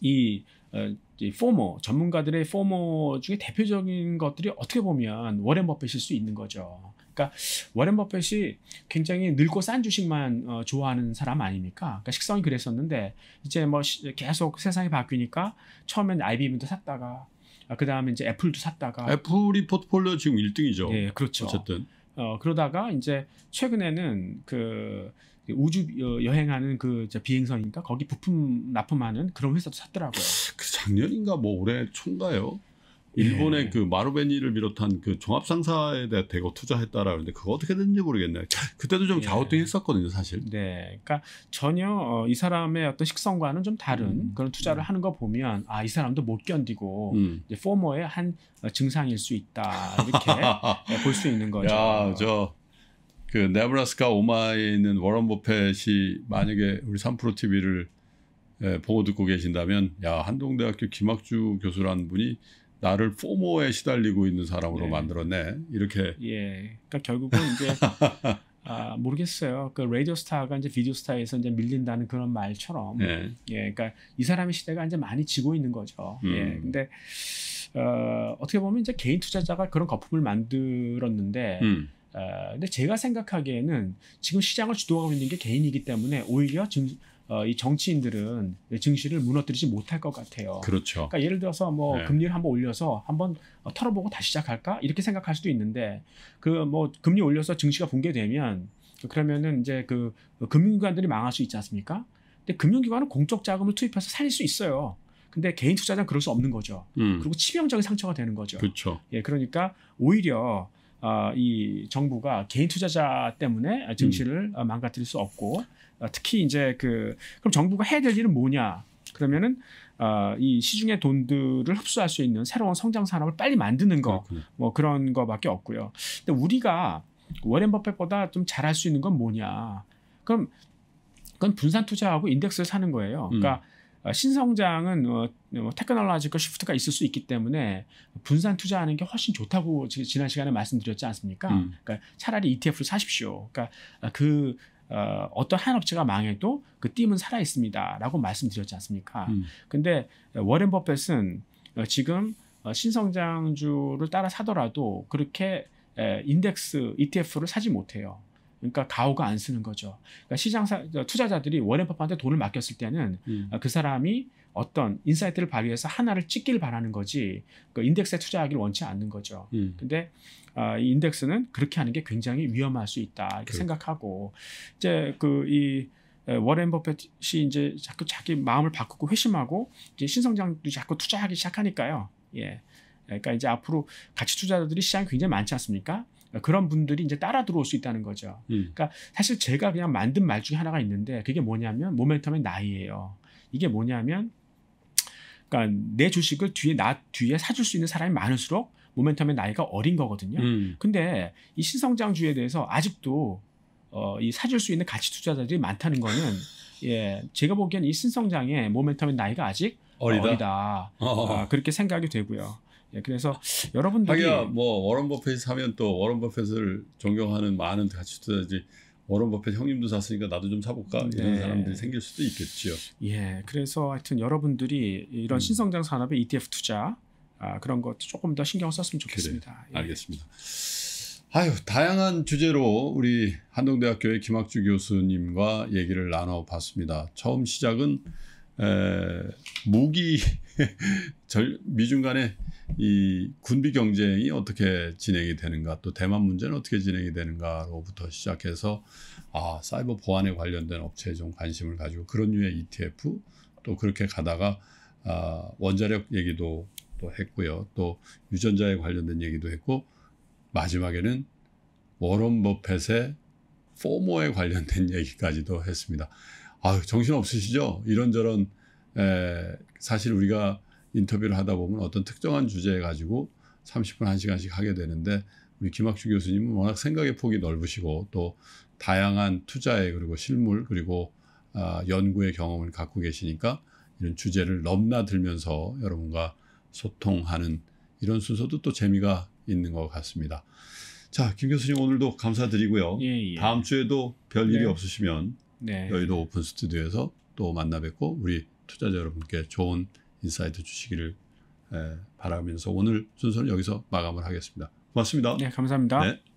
이 어, 이 포머 전문가들의 포머 중에 대표적인 것들이 어떻게 보면 워렌 버핏일 수 있는 거죠. 그러니까 워렌 버핏이 굉장히 늙고 싼 주식만 어, 좋아하는 사람 아닙니까? 그러니까 식성이 그랬었는데 이제 뭐 시, 계속 세상이 바뀌니까 처음엔 IBM도 샀다가 아, 그 다음에 이제 애플도 샀다가 애플이 포트폴리오 지금 1등이죠. 예, 그렇죠. 어쨌든 어, 그러다가 이제 최근에는 그 우주 어, 여행하는 그 비행선인가 거기 부품 납품하는 그런 회사도 샀더라고요. 그 작년인가 뭐 올해 초인가요? 예. 일본의 예. 그 마루베니를 비롯한 그 종합상사에 대 대거 투자했다라 그러는데 그거 어떻게 됐는지 모르겠네요. 그때도 좀 예. 좌우뚱했었거든요, 사실. 네, 그러니까 전혀 어, 이 사람의 어떤 식성과는 좀 다른 음. 그런 투자를 음. 하는 거 보면 아이 사람도 못 견디고 음. 이제 포머의 한 어, 증상일 수 있다 이렇게 [laughs] 볼 수 있는 거죠. 야, 저. 그 네브라스카 오마에 있는 워런 버펫이 만약에 우리 3프로 TV를 예, 보고 듣고 계신다면 야 한동대학교 김학주 교수라는 분이 나를 포모에 시달리고 있는 사람으로 네. 만들었네. 이렇게. 예. 그러니까 결국은 이제 [laughs] 아, 모르겠어요. 그 라디오 스타가 이제 비디오 스타에서 이제 밀린다는 그런 말처럼 예. 예. 그러니까 이 사람의 시대가 이제 많이 지고 있는 거죠. 예, 음. 예. 근데 어, 어떻게 보면 이제 개인 투자자가 그런 거품을 만들었는데 음. 어, 근데 제가 생각하기에는 지금 시장을 주도하고 있는 게 개인이기 때문에 오히려 증, 어, 이 정치인들은 증시를 무너뜨리지 못할 것 같아요. 그렇죠. 그러니까 예를 들어서 뭐 네. 금리를 한번 올려서 한번 털어보고 다시 시작할까 이렇게 생각할 수도 있는데 그 뭐 금리 올려서 증시가 붕괴되면 그러면은 이제 그 금융기관들이 망할 수 있지 않습니까? 근데 금융기관은 공적 자금을 투입해서 살릴 수 있어요. 근데 개인 투자자는 그럴 수 없는 거죠. 음. 그리고 치명적인 상처가 되는 거죠. 그렇죠. 예, 그러니까 오히려 어, 이 정부가 개인 투자자 때문에 증시를 음. 어, 망가뜨릴 수 없고 어, 특히 이제 그 그럼 정부가 해야 될 일은 뭐냐? 그러면은 어, 이 시중의 돈들을 흡수할 수 있는 새로운 성장 산업을 빨리 만드는 거뭐 그런 거밖에 없고요. 근데 우리가 워렌 버핏보다 좀 잘할 수 있는 건 뭐냐? 그럼 그건 분산 투자하고 인덱스를 사는 거예요. 음. 그러니까 음. 어, 신성장은 뭐, 뭐 테크놀로지컬 시프트가 있을 수 있기 때문에 분산 투자하는 게 훨씬 좋다고 지난 시간에 말씀드렸지 않습니까? 음. 그러니까 차라리 ETF를 사십시오. 그러니까 어, 그 어, 어떤 한 업체가 망해도 그 띠은 살아 있습니다라고 말씀드렸지 않습니까? 음. 근데 워렌 버펫은 어, 지금 신성장주를 따라 사더라도 그렇게 인덱스 ETF를 사지 못해요. 그러니까 가오가 안 쓰는 거죠. 그러니까 시장사 투자자들이 워렌 버핏한테 돈을 맡겼을 때는 음. 어, 그 사람이 어떤 인사이트를 발휘해서 하나를 찍기를 바라는 거지 그 인덱스에 투자하기를 원치 않는 거죠. 음. 근데 어, 이 인덱스는 그렇게 하는 게 굉장히 위험할 수 있다 이렇게 그렇 생각하고 이제 그 이 워렌 버핏이 이제 자꾸 자기 마음을 바꾸고 회심하고 이제 신성장도 자꾸 투자하기 시작하니까요. 예. 그러니까 이제 앞으로 가치 투자자들이 시장이 굉장히 많지 않습니까? 그런 분들이 이제 따라 들어올 수 있다는 거죠. 음. 그러니까 사실 제가 그냥 만든 말 중에 하나가 있는데 그게 뭐냐면 모멘텀의 나이예요. 이게 뭐냐면 그러니까 내 주식을 뒤에 나 뒤에 사줄 수 있는 사람이 많을수록 모멘텀의 나이가 어린 거거든요. 음. 근데 이 신성장주에 대해서 아직도 어, 이 사줄 수 있는 가치 투자자들이 많다는 거는 [laughs] 예 제가 보기엔 이 신성장의 모멘텀의 나이가 아직 어리다, 어리다. 어, 아, 그렇게 생각이 되고요. 예, 그래서 여러분들이 뭐 워런 버핏 사면 또 워런 버핏을 존경하는 많은 같이 투자자들 워런 버핏 형님도 샀으니까 나도 좀 사볼까 이런 네. 사람들이 생길 수도 있겠죠. 예, 그래서 하여튼 여러분들이 이런 음. 신성장 산업의 ETF 투자 아, 그런 것 조금 더 신경 썼으면 좋겠습니다. 그래, 예. 알겠습니다. 아유 다양한 주제로 우리 한동대학교의 김학주 교수님과 얘기를 나눠봤습니다. 처음 시작은 에, 무기 [laughs] 미중 간의 이 군비 경쟁이 어떻게 진행이 되는가 또 대만 문제는 어떻게 진행이 되는가로부터 시작해서 아 사이버 보안에 관련된 업체에 좀 관심을 가지고 그런 류의 ETF 또 그렇게 가다가 아, 원자력 얘기도 또 했고요 또 유전자에 관련된 얘기도 했고 마지막에는 워런 버펫의 포모에 관련된 [laughs] 얘기까지도 했습니다. 아 정신 없으시죠? 이런저런 에, 사실 우리가 인터뷰를 하다 보면 어떤 특정한 주제 가지고 30분 1시간씩 하게 되는데 우리 김학주 교수님은 워낙 생각의 폭이 넓으시고 또 다양한 투자에 그리고 실물 그리고 아, 연구의 경험을 갖고 계시니까 이런 주제를 넘나들면서 여러분과 소통하는 이런 순서도 또 재미가 있는 것 같습니다. 자, 김 교수님 오늘도 감사드리고요. 예, 예. 다음 주에도 별 일이 네. 없으시면 네. 여의도 오픈 스튜디오에서 또 만나 뵙고 우리 투자자 여러분께 좋은 인사이트 주시기를 바라면서 오늘 순서는 여기서 마감을 하겠습니다. 고맙습니다. 네, 감사합니다. 네.